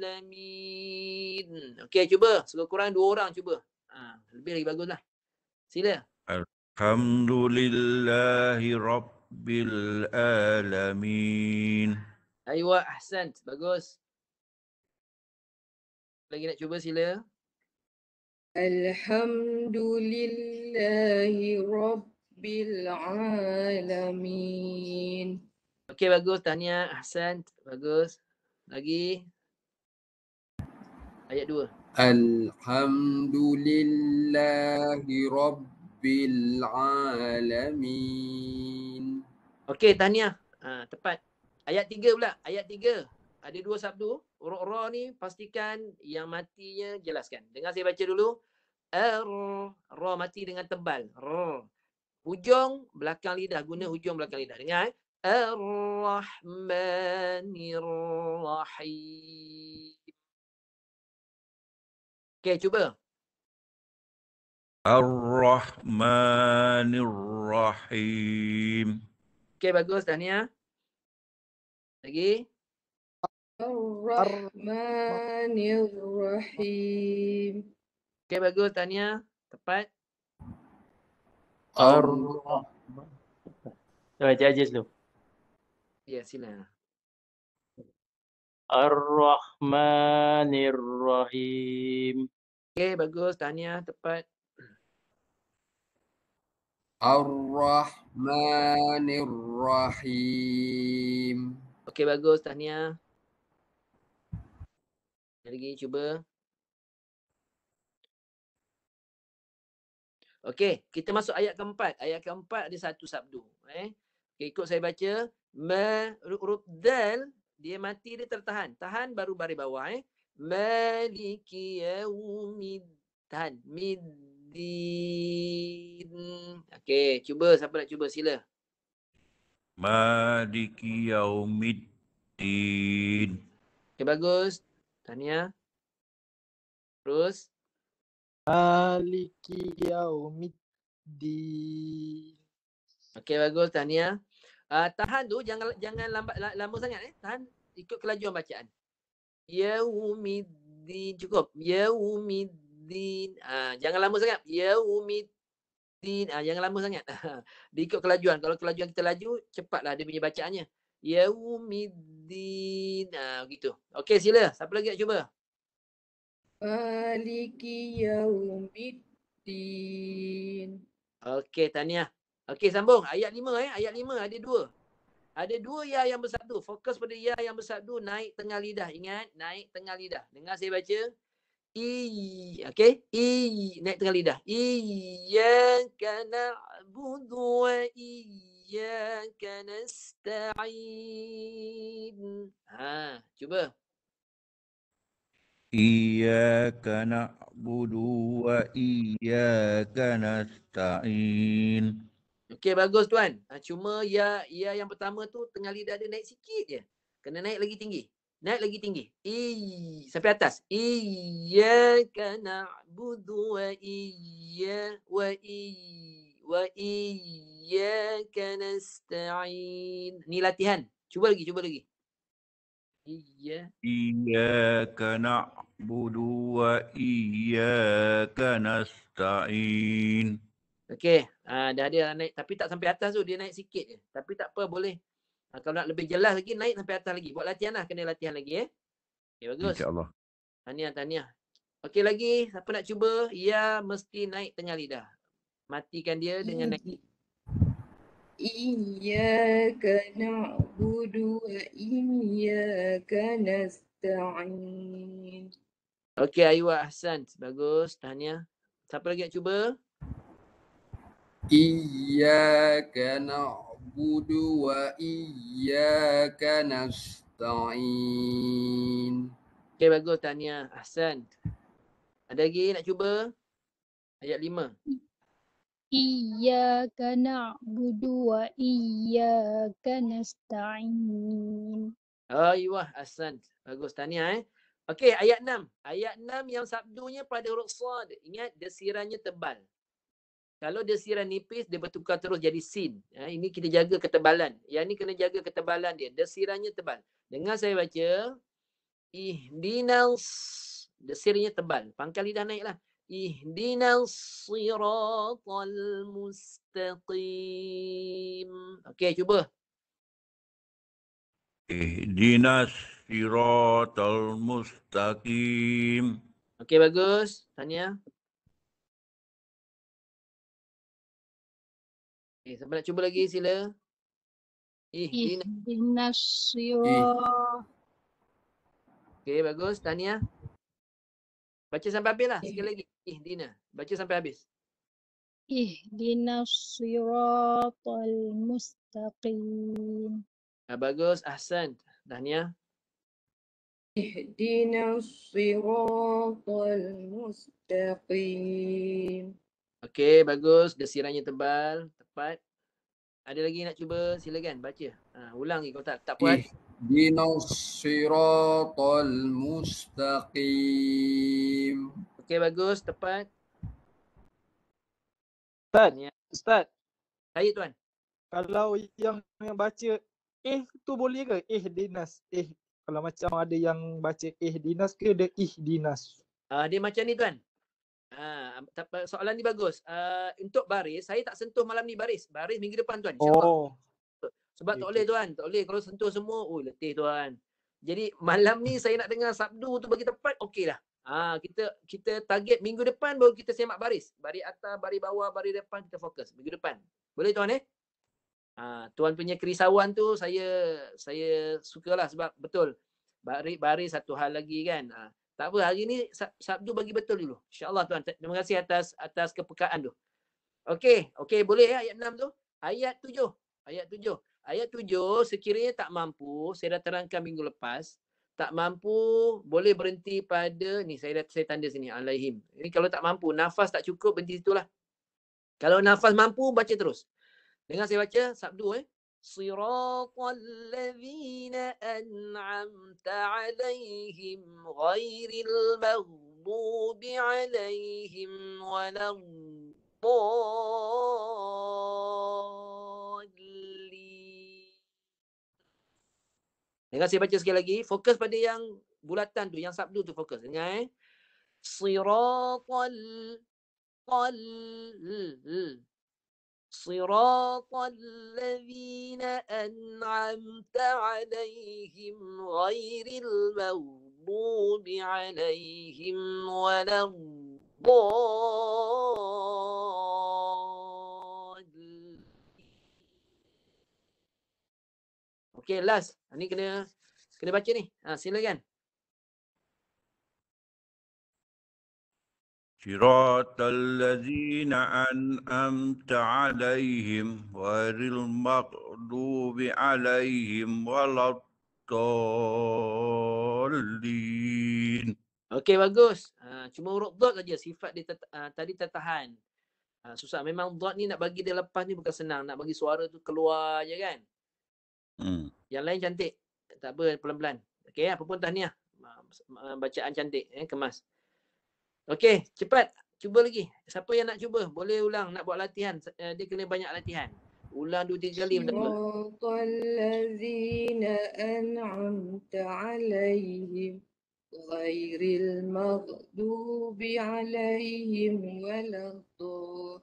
alamin. Okey, cuba. sekurang kurang dua orang cuba. Ha, lebih lagi baguslah. Sila. Alhamdulillahi rabbil alamin. Aywa, ahsan. Bagus. Lagi nak cuba sila. Alhamdulillahi rabbil alamin. Okey bagus tahniah Ahsan bagus. Lagi ayat dua. Alhamdulillahi rabbil alamin. Okey, tahniah. Ha, tepat. Ayat tiga pula. Ayat tiga Ada dua sabdu. Ra ni pastikan yang matinya jelaskan. Dengar saya baca dulu. Ar er, ra mati dengan tebal. Ra. Hujung belakang lidah guna hujung belakang lidah. Dengar. Eh? الرحمن الرحيم كيتوبا الرحمن الرحيم كيف بقول ثانية الرحمن الرحيم كيف بقول ثانية تبعت الرحمن الرحيم Ya, sila. Ar-Rahmanir-Rahim. Okey, bagus. Tahniah, tepat. Ar-Rahmanir-Rahim. Okey, bagus. Tahniah. Lagi, cuba. Okey, kita masuk ayat keempat. Ayat keempat ada satu sabdu. Eh? Okay, ikut saya baca. Huruf dal, dia mati, dia tertahan. Tahan baru bari bawah eh. Maliki yaumiddin. Middin. Okey, cuba. Siapa nak cuba? Sila. Maliki yaumiddin. Okey, bagus. Tania. Terus. Maliki yaumiddin. Okey, bagus. Tania uh, tahan tu jangan jangan lambat lama sangat eh tahan ikut kelajuan bacaan yaumiddin cukup yaumiddin ah uh, jangan lama sangat yaumiddin ah uh, jangan lama sangat Ikut kelajuan kalau kelajuan kita laju cepatlah dia punya bacaannya yaumiddin ah uh, gitu okey sila siapa lagi nak cuba Aliki Yaumiddin Okey, tahniah. Okey sambung ayat lima eh ayat lima ada dua. Ada dua ya yang bersatu. Fokus pada ya yang bersatu naik tengah lidah. Ingat naik tengah lidah. Dengar saya baca. I okey i naik tengah lidah. I ya kana budu wa i ya kana sta'in. Ha cuba. إياك نعبد وإياك نستعين Okey bagus tuan. Ah, cuma ya ya yang pertama tu tengah lidah dia naik sikit je. Kena naik lagi tinggi. Naik lagi tinggi. I sampai atas. Iya kana budu wa iya wa i wa iya kana sta'in. Ni latihan. Cuba lagi, cuba lagi. Iya. Iya kana budu wa iya kana sta'in. Okey, uh, dah dia dah naik tapi tak sampai atas tu, dia naik sikit je. Tapi tak apa boleh. Uh, kalau nak lebih jelas lagi, naik sampai atas lagi. Buat latihan lah, kena latihan lagi eh. Okey, bagus. InsyaAllah. Tahniah, tahniah. Okey lagi, siapa nak cuba? Ya, mesti naik tengah lidah. Matikan dia dengan naik. Iya Iyaka na'budu wa iyaka nasta'in. Okey, Ayu Ahsan. Bagus, tahniah. Siapa lagi nak cuba? إياك نعبد وإياك نستعين Okay, bagus. Tania. Ahsan. Ada lagi nak cuba? Ayat lima. Iyaka na'budu wa iyaka nasta'in. Ayuh, oh, Ahsan. Bagus. Tania. eh. Okey, ayat enam. Ayat enam yang sabdunya pada huruf sad. Ingat, desirannya tebal. Kalau dia siran nipis, dia bertukar terus jadi sin. Ya, ini kita jaga ketebalan. Yang ini kena jaga ketebalan dia. Dia tebal. Dengar saya baca. Ihdinal. Dia sirannya tebal. Pangkal lidah naiklah. Ihdinal siratal mustaqim. Okey, cuba. Ihdinas siratal mustaqim. Okey, bagus. Tanya. Okay, eh, siapa nak cuba lagi sila? Eh, Ihdinasyo. Eh. Okay, bagus. tania Baca sampai habis lah. Sekali lagi. dina Baca sampai habis. Ihdinasyiratul mustaqim. Ah, bagus. Ahsan. Tahniah. Ihdinasyiratul mustaqim. Okey, bagus. Gesirannya tebal. Tepat. Ada lagi nak cuba? Silakan baca. Ha, ulang lagi kalau tak, tak puas. Binasiratul mustaqim. Okey, bagus. Tepat. Ustaz, ya. Ustaz. Saya tuan. Kalau yang yang baca eh tu boleh ke? Eh dinas. Eh kalau macam ada yang baca eh dinas ke ada ih eh, dinas. Ah uh, dia macam ni tuan. Ah, soalan ni bagus. Uh, untuk baris, saya tak sentuh malam ni baris. Baris minggu depan tuan. Insyaallah. Oh. Sebab okay. tak boleh tuan, tak boleh kalau sentuh semua, oh letih tuan. Jadi malam ni saya nak dengar sabdu tu bagi tepat, okeylah. Ah, ha, uh, kita kita target minggu depan baru kita semak baris. Baris atas, baris bawah, baris depan kita fokus minggu depan. Boleh tuan eh? Ah, tuan punya kerisauan tu saya saya sukalah sebab betul. Baris baris satu hal lagi kan. Ah, tak apa, hari ni Sabtu bagi betul dulu. InsyaAllah tuan. Terima kasih atas atas kepekaan tu. Okey, okey boleh ya ayat 6 tu? Ayat 7. Ayat 7. Ayat 7 sekiranya tak mampu, saya dah terangkan minggu lepas, tak mampu boleh berhenti pada ni saya dah saya tanda sini alaihim. Ini kalau tak mampu nafas tak cukup berhenti situlah. Kalau nafas mampu baca terus. Dengar saya baca sabdu eh. صراط الذين أنعمت عليهم غير المغضوب عليهم ولا الضالين Dengar saya baca sekali lagi. Fokus pada yang bulatan tu. Yang sabdu tu fokus. Dengar eh. Sirat al صراط الذين أنعمت عليهم غير المغضوب عليهم ولا الضالين Okay, last. Ini kena kena baca ni. Ha, ah, silakan. صراط الذين أنعمت عليهم غير المغضوب عليهم ولا الضالين Okey bagus. Uh, cuma huruf dot saja sifat dia tata, uh, tadi tertahan. Uh, susah memang dot ni nak bagi dia lepas ni bukan senang. Nak bagi suara tu keluar je kan. Hmm. Yang lain cantik. Tak apa pelan-pelan. Okey apa pun tahniah. Bacaan cantik eh kemas. Okey, cepat. Cuba lagi. Siapa yang nak cuba? Boleh ulang. Nak buat latihan. Eh, dia kena banyak latihan. Ulang dua tiga kali. Syiratallazina an'amta alaihim ghairil maghdubi alaihim walantuh.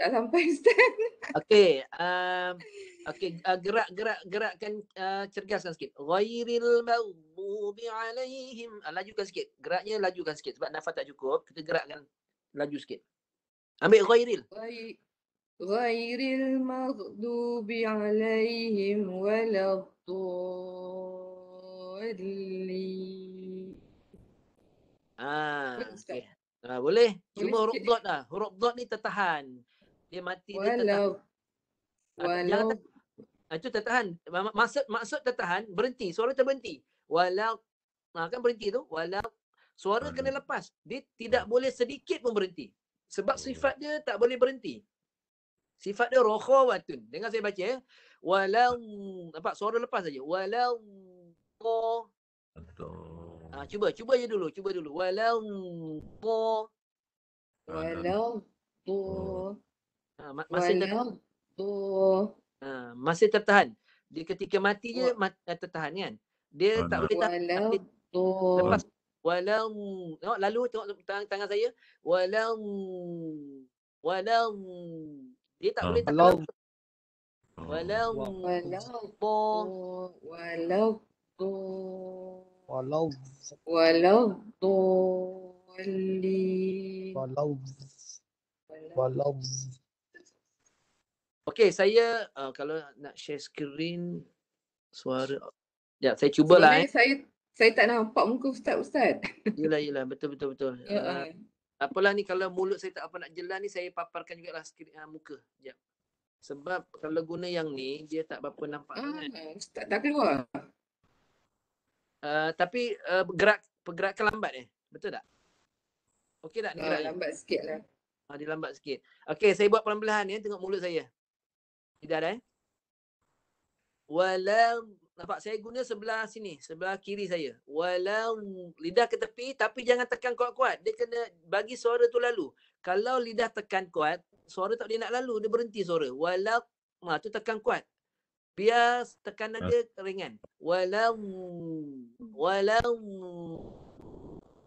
Tak sampai stand. Okey. Okey. Um, Okey, uh, gerak gerak gerakkan uh, cergaskan sikit. Ghairil maghdubi alaihim. Uh, lajukan sikit. Geraknya lajukan sikit sebab nafas tak cukup. Kita gerakkan laju sikit. Ambil ghairil. Ghairil maghdubi alaihim waladdallin. Ah, okay. ah, boleh. Cuma huruf dot lah. Huruf dot ni tertahan. Dia mati, Walau. dia tertahan. Walau. Ah, itu tertahan. Maksud maksud tertahan berhenti, suara terhenti. Walau ha, kan berhenti tu, walau suara kena hmm. lepas, dia tidak ya. boleh sedikit pun berhenti. Sebab ya, ya. sifat dia tak boleh berhenti. Sifat dia rokhawatun. Dengar saya baca ya. Walau apa suara lepas saja. Walau Ha, cuba, cuba je dulu, cuba dulu. Walau po. Walau po. Walau po. Ah, masih tertahan. Dia ketika mati je oh. tertahan kan. Dia oh, tak boleh tahan. Lepas walau tengok lalu tengok tangan, tangan saya walau walau dia tak ah. boleh tahan. Walau walau walau walau walau walau walau walau Okay, saya uh, kalau nak share screen suara. Ya, saya cubalah Sebenarnya eh. Saya saya tak nampak muka Ustaz Ustaz. Yelah, yelah. Betul, betul, betul. Ya, uh, ah. apalah ni kalau mulut saya tak apa nak jelas ni, saya paparkan juga lah skrin, uh, muka. Ya, Sebab kalau guna yang ni, dia tak berapa nampak. Uh, Ustaz dah keluar. Uh, tapi uh, gerak, pergerakan lambat eh. Betul tak? Okey tak? Ni uh, ah, lambat sikit lah. Ha, dia lambat sikit. Okey, saya buat perlahan-lahan ya. Tengok mulut saya. Tidak eh. Walam nampak saya guna sebelah sini, sebelah kiri saya. Walam lidah ke tepi tapi jangan tekan kuat-kuat. Dia kena bagi suara tu lalu. Kalau lidah tekan kuat, suara tak boleh nak lalu, dia berhenti suara. Walau ma ha, tu tekan kuat. Biar tekanan dia ringan. Walam walam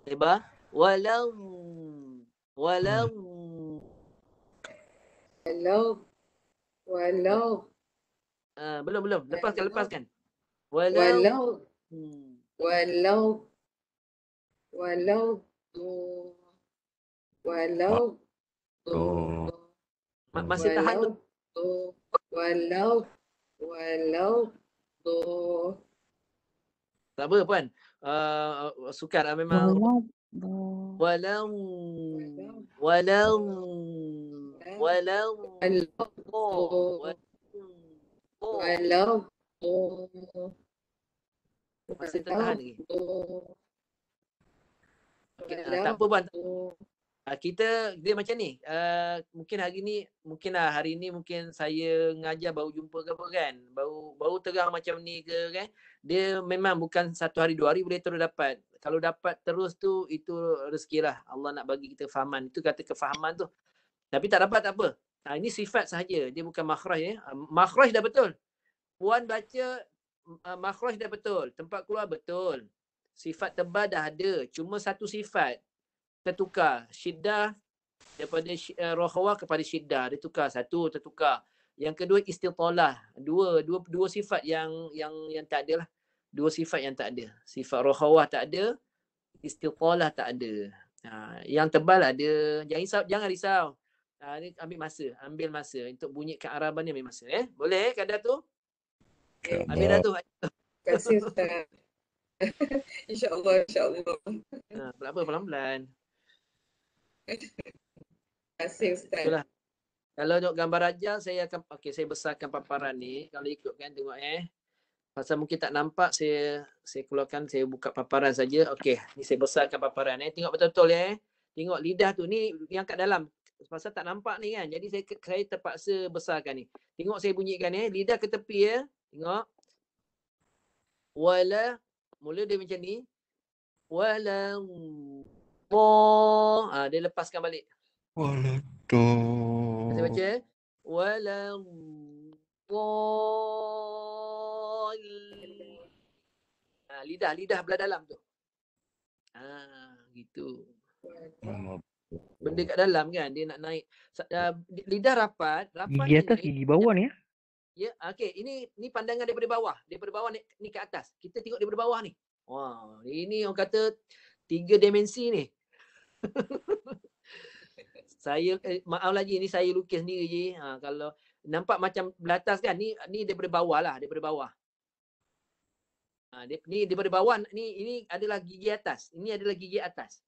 hebat. Walam walam Hello. Walau. Uh, belum belum. Lepaskan kan? walau. lepaskan. Hmm. Walau. Walau. Walau. Walau. Walau. Oh. Masih walau. tahan tu. Walau. Walau. Walau. Tak apa puan. Uh, sukar lah memang. Walau. Walau. walau. walau. Walau Walau Masih tertahan lagi okay, ah, Tak apa bang kita dia macam ni uh, mungkin hari ni mungkin lah hari ni mungkin saya ngajar baru jumpa ke apa kan baru baru terang macam ni ke kan dia memang bukan satu hari dua hari boleh terus dapat kalau dapat terus tu itu rezeki lah. Allah nak bagi kita fahaman itu kata kefahaman tu tapi tak dapat tak apa. Ha, ini sifat sahaja. Dia bukan makhraj. Ya. Ha, makhraj dah betul. Puan baca uh, makhraj dah betul. Tempat keluar betul. Sifat tebal dah ada. Cuma satu sifat. Tertukar. Syiddah daripada uh, eh, rohawa kepada syiddah. Dia tukar. Satu tertukar. Yang kedua istiqtolah. Dua, dua, dua sifat yang yang yang tak ada lah. Dua sifat yang tak ada. Sifat rohawa tak ada. Istiqtolah tak ada. Ha, yang tebal lah ada. Jangan risau. Jangan risau. Ha, ah, ini ambil masa, ambil masa untuk bunyi ke Araban ni ambil masa ya. Eh? Boleh eh kadar tu? Okay. Eh, ambil dah tu. Kasih Ustaz. InsyaAllah, insyaAllah. Ha, pelan-pelan, pelan-pelan. Kasih Ustaz. Itulah. Kalau nak gambar raja, saya akan okay, saya besarkan paparan ni. Kalau ikut kan, tengok eh. Pasal mungkin tak nampak, saya saya keluarkan, saya buka paparan saja. Okay, ni saya besarkan paparan eh. Tengok betul-betul eh. Tengok lidah tu ni yang kat dalam pasal tak nampak ni kan. Jadi saya saya terpaksa besarkan ni. Tengok saya bunyikan ni. Eh. Lidah ke tepi ya. Eh. Tengok. Wala. Mula dia macam ni. Wala. Po. Ha, ah, dia lepaskan balik. Wala. Do. Saya baca. Eh. Wala. Po. Ha, ah, lidah. Lidah belah dalam tu. Ha, gitu. Mama benda kat dalam kan dia nak naik uh, lidah rapat rapat gigi atas gigi bawah ni ya ya okey ini ni pandangan daripada bawah daripada bawah ni, ni ke atas kita tengok daripada bawah ni wow ini orang kata tiga dimensi ni saya eh, maaf lagi ni saya lukis sendiri je ha, kalau nampak macam belatas kan ni ni daripada bawah lah daripada bawah ha, ni daripada bawah ni ini adalah gigi atas ini adalah gigi atas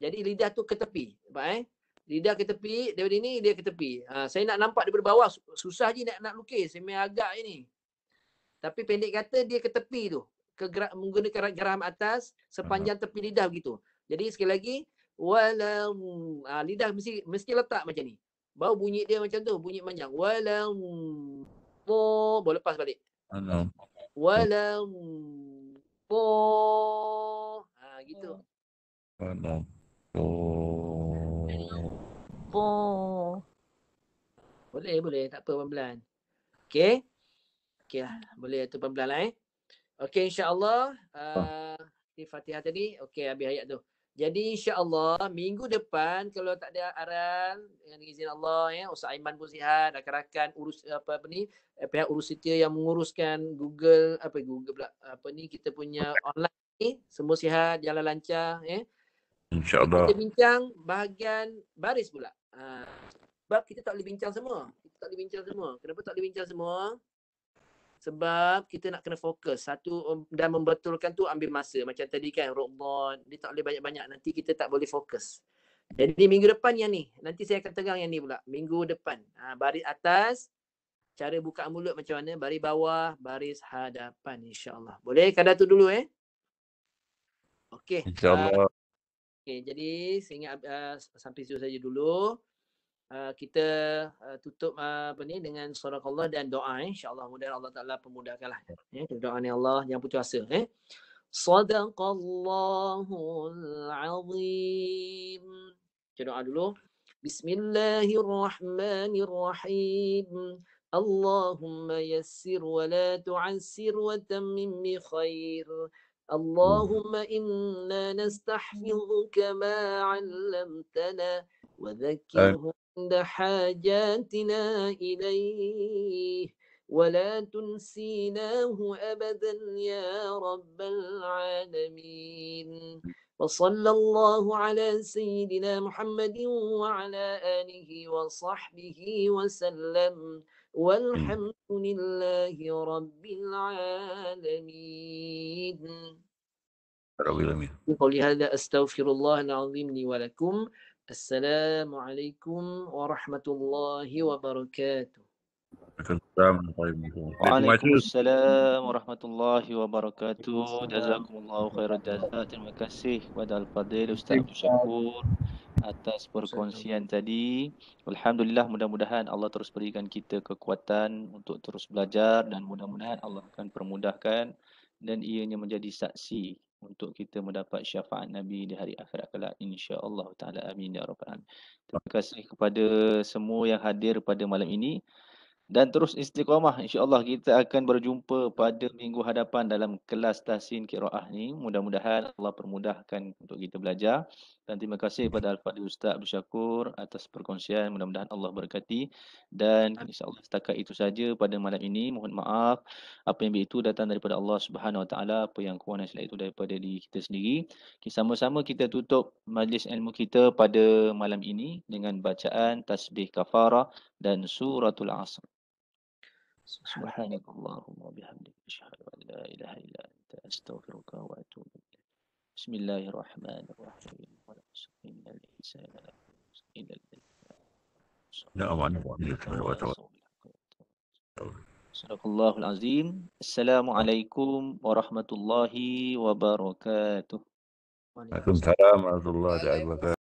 jadi lidah tu ke tepi. Nampak eh? Lidah ke tepi, daripada ini dia ke tepi. Ha, saya nak nampak daripada bawah, susah je nak, nak lukis. Saya main agak je ni. Tapi pendek kata dia ke tepi tu. Ke gerak, menggunakan geram atas sepanjang tepi lidah begitu. Jadi sekali lagi, walau ha, lidah mesti mesti letak macam ni. Bau bunyi dia macam tu, bunyi panjang. Walau po, boleh lepas balik. Oh, walau po. Ha, gitu. Walau. Oh, Oh. Oh. Boleh, boleh. Tak apa, pelan Okay. Okay lah. Boleh tu pelan lah eh. Okay, insyaAllah. Ah. Uh, ni Fatihah tadi. Okay, habis ayat tu. Jadi insyaAllah minggu depan kalau tak ada aran dengan izin Allah ya Ustaz Aiman pun sihat rakan-rakan urus apa apa ni eh, pihak urus setia yang menguruskan Google apa Google pula apa ni kita punya online ni semua sihat jalan lancar ya InsyaAllah. Kita bincang bahagian baris pula. Uh, sebab kita tak boleh bincang semua. Kita tak boleh bincang semua. Kenapa tak boleh bincang semua? Sebab kita nak kena fokus. Satu um, dan membetulkan tu ambil masa. Macam tadi kan robot. Dia tak boleh banyak-banyak. Nanti kita tak boleh fokus. Jadi minggu depan yang ni. Nanti saya akan terang yang ni pula. Minggu depan. Ha, baris atas. Cara buka mulut macam mana. Baris bawah. Baris hadapan insyaAllah. Boleh? Kadar tu dulu eh. Okay. InsyaAllah. Uh, Okey, jadi sehingga uh, ah, sampai situ saja dulu. Uh, kita uh, tutup uh, apa ni dengan surah Allah dan doa eh. InsyaAllah mudah Allah Ta'ala pemudahkanlah. Ya, eh. doa ni Allah yang putus asa. Eh. Ya. Sadaqallahul Azim. Kita doa dulu. Bismillahirrahmanirrahim. Allahumma yassir wa la tu'assir wa tammim khair. اللهم إنا نستحفظك ما علمتنا وذكره عند حاجاتنا إليه ولا تنسيناه أبدا يا رب العالمين وصلى الله على سيدنا محمد وعلى آله وصحبه وسلم امم. والحمد لله رب العالمين رب العالمين قولي هذا أستغفر الله العظيم لي ولكم السلام عليكم ورحمة الله وبركاته وعليكم السلام ورحمة الله وبركاته جزاكم الله خير الجزاء المكسي ودى الفضيل أستاذ شكور atas perkongsian tadi. Alhamdulillah mudah-mudahan Allah terus berikan kita kekuatan untuk terus belajar dan mudah-mudahan Allah akan permudahkan dan ianya menjadi saksi untuk kita mendapat syafaat Nabi di hari akhirat kala insya-Allah taala amin ya rabbal alamin. Terima kasih kepada semua yang hadir pada malam ini dan terus istiqamah insyaallah kita akan berjumpa pada minggu hadapan dalam kelas tahsin qiraah ni mudah-mudahan Allah permudahkan untuk kita belajar dan terima kasih kepada al-fadhil ustaz bersyukur atas perkongsian mudah-mudahan Allah berkati dan insyaallah setakat itu saja pada malam ini mohon maaf apa yang begitu datang daripada Allah Subhanahu wa taala apa yang kurang selain itu daripada diri kita sendiri kita sama-sama kita tutup majlis ilmu kita pada malam ini dengan bacaan tasbih kafarah dan suratul asr سبحانك اللهم وبحمدك أشهد أن لا إله إلا أنت أستغفرك وأتوب إليك بسم الله الرحمن الرحيم ولا إلا الإنسان إلا لا أمانة صدق الله العظيم السلام عليكم ورحمة الله وبركاته وعليكم السلام ورحمة الله وبركاته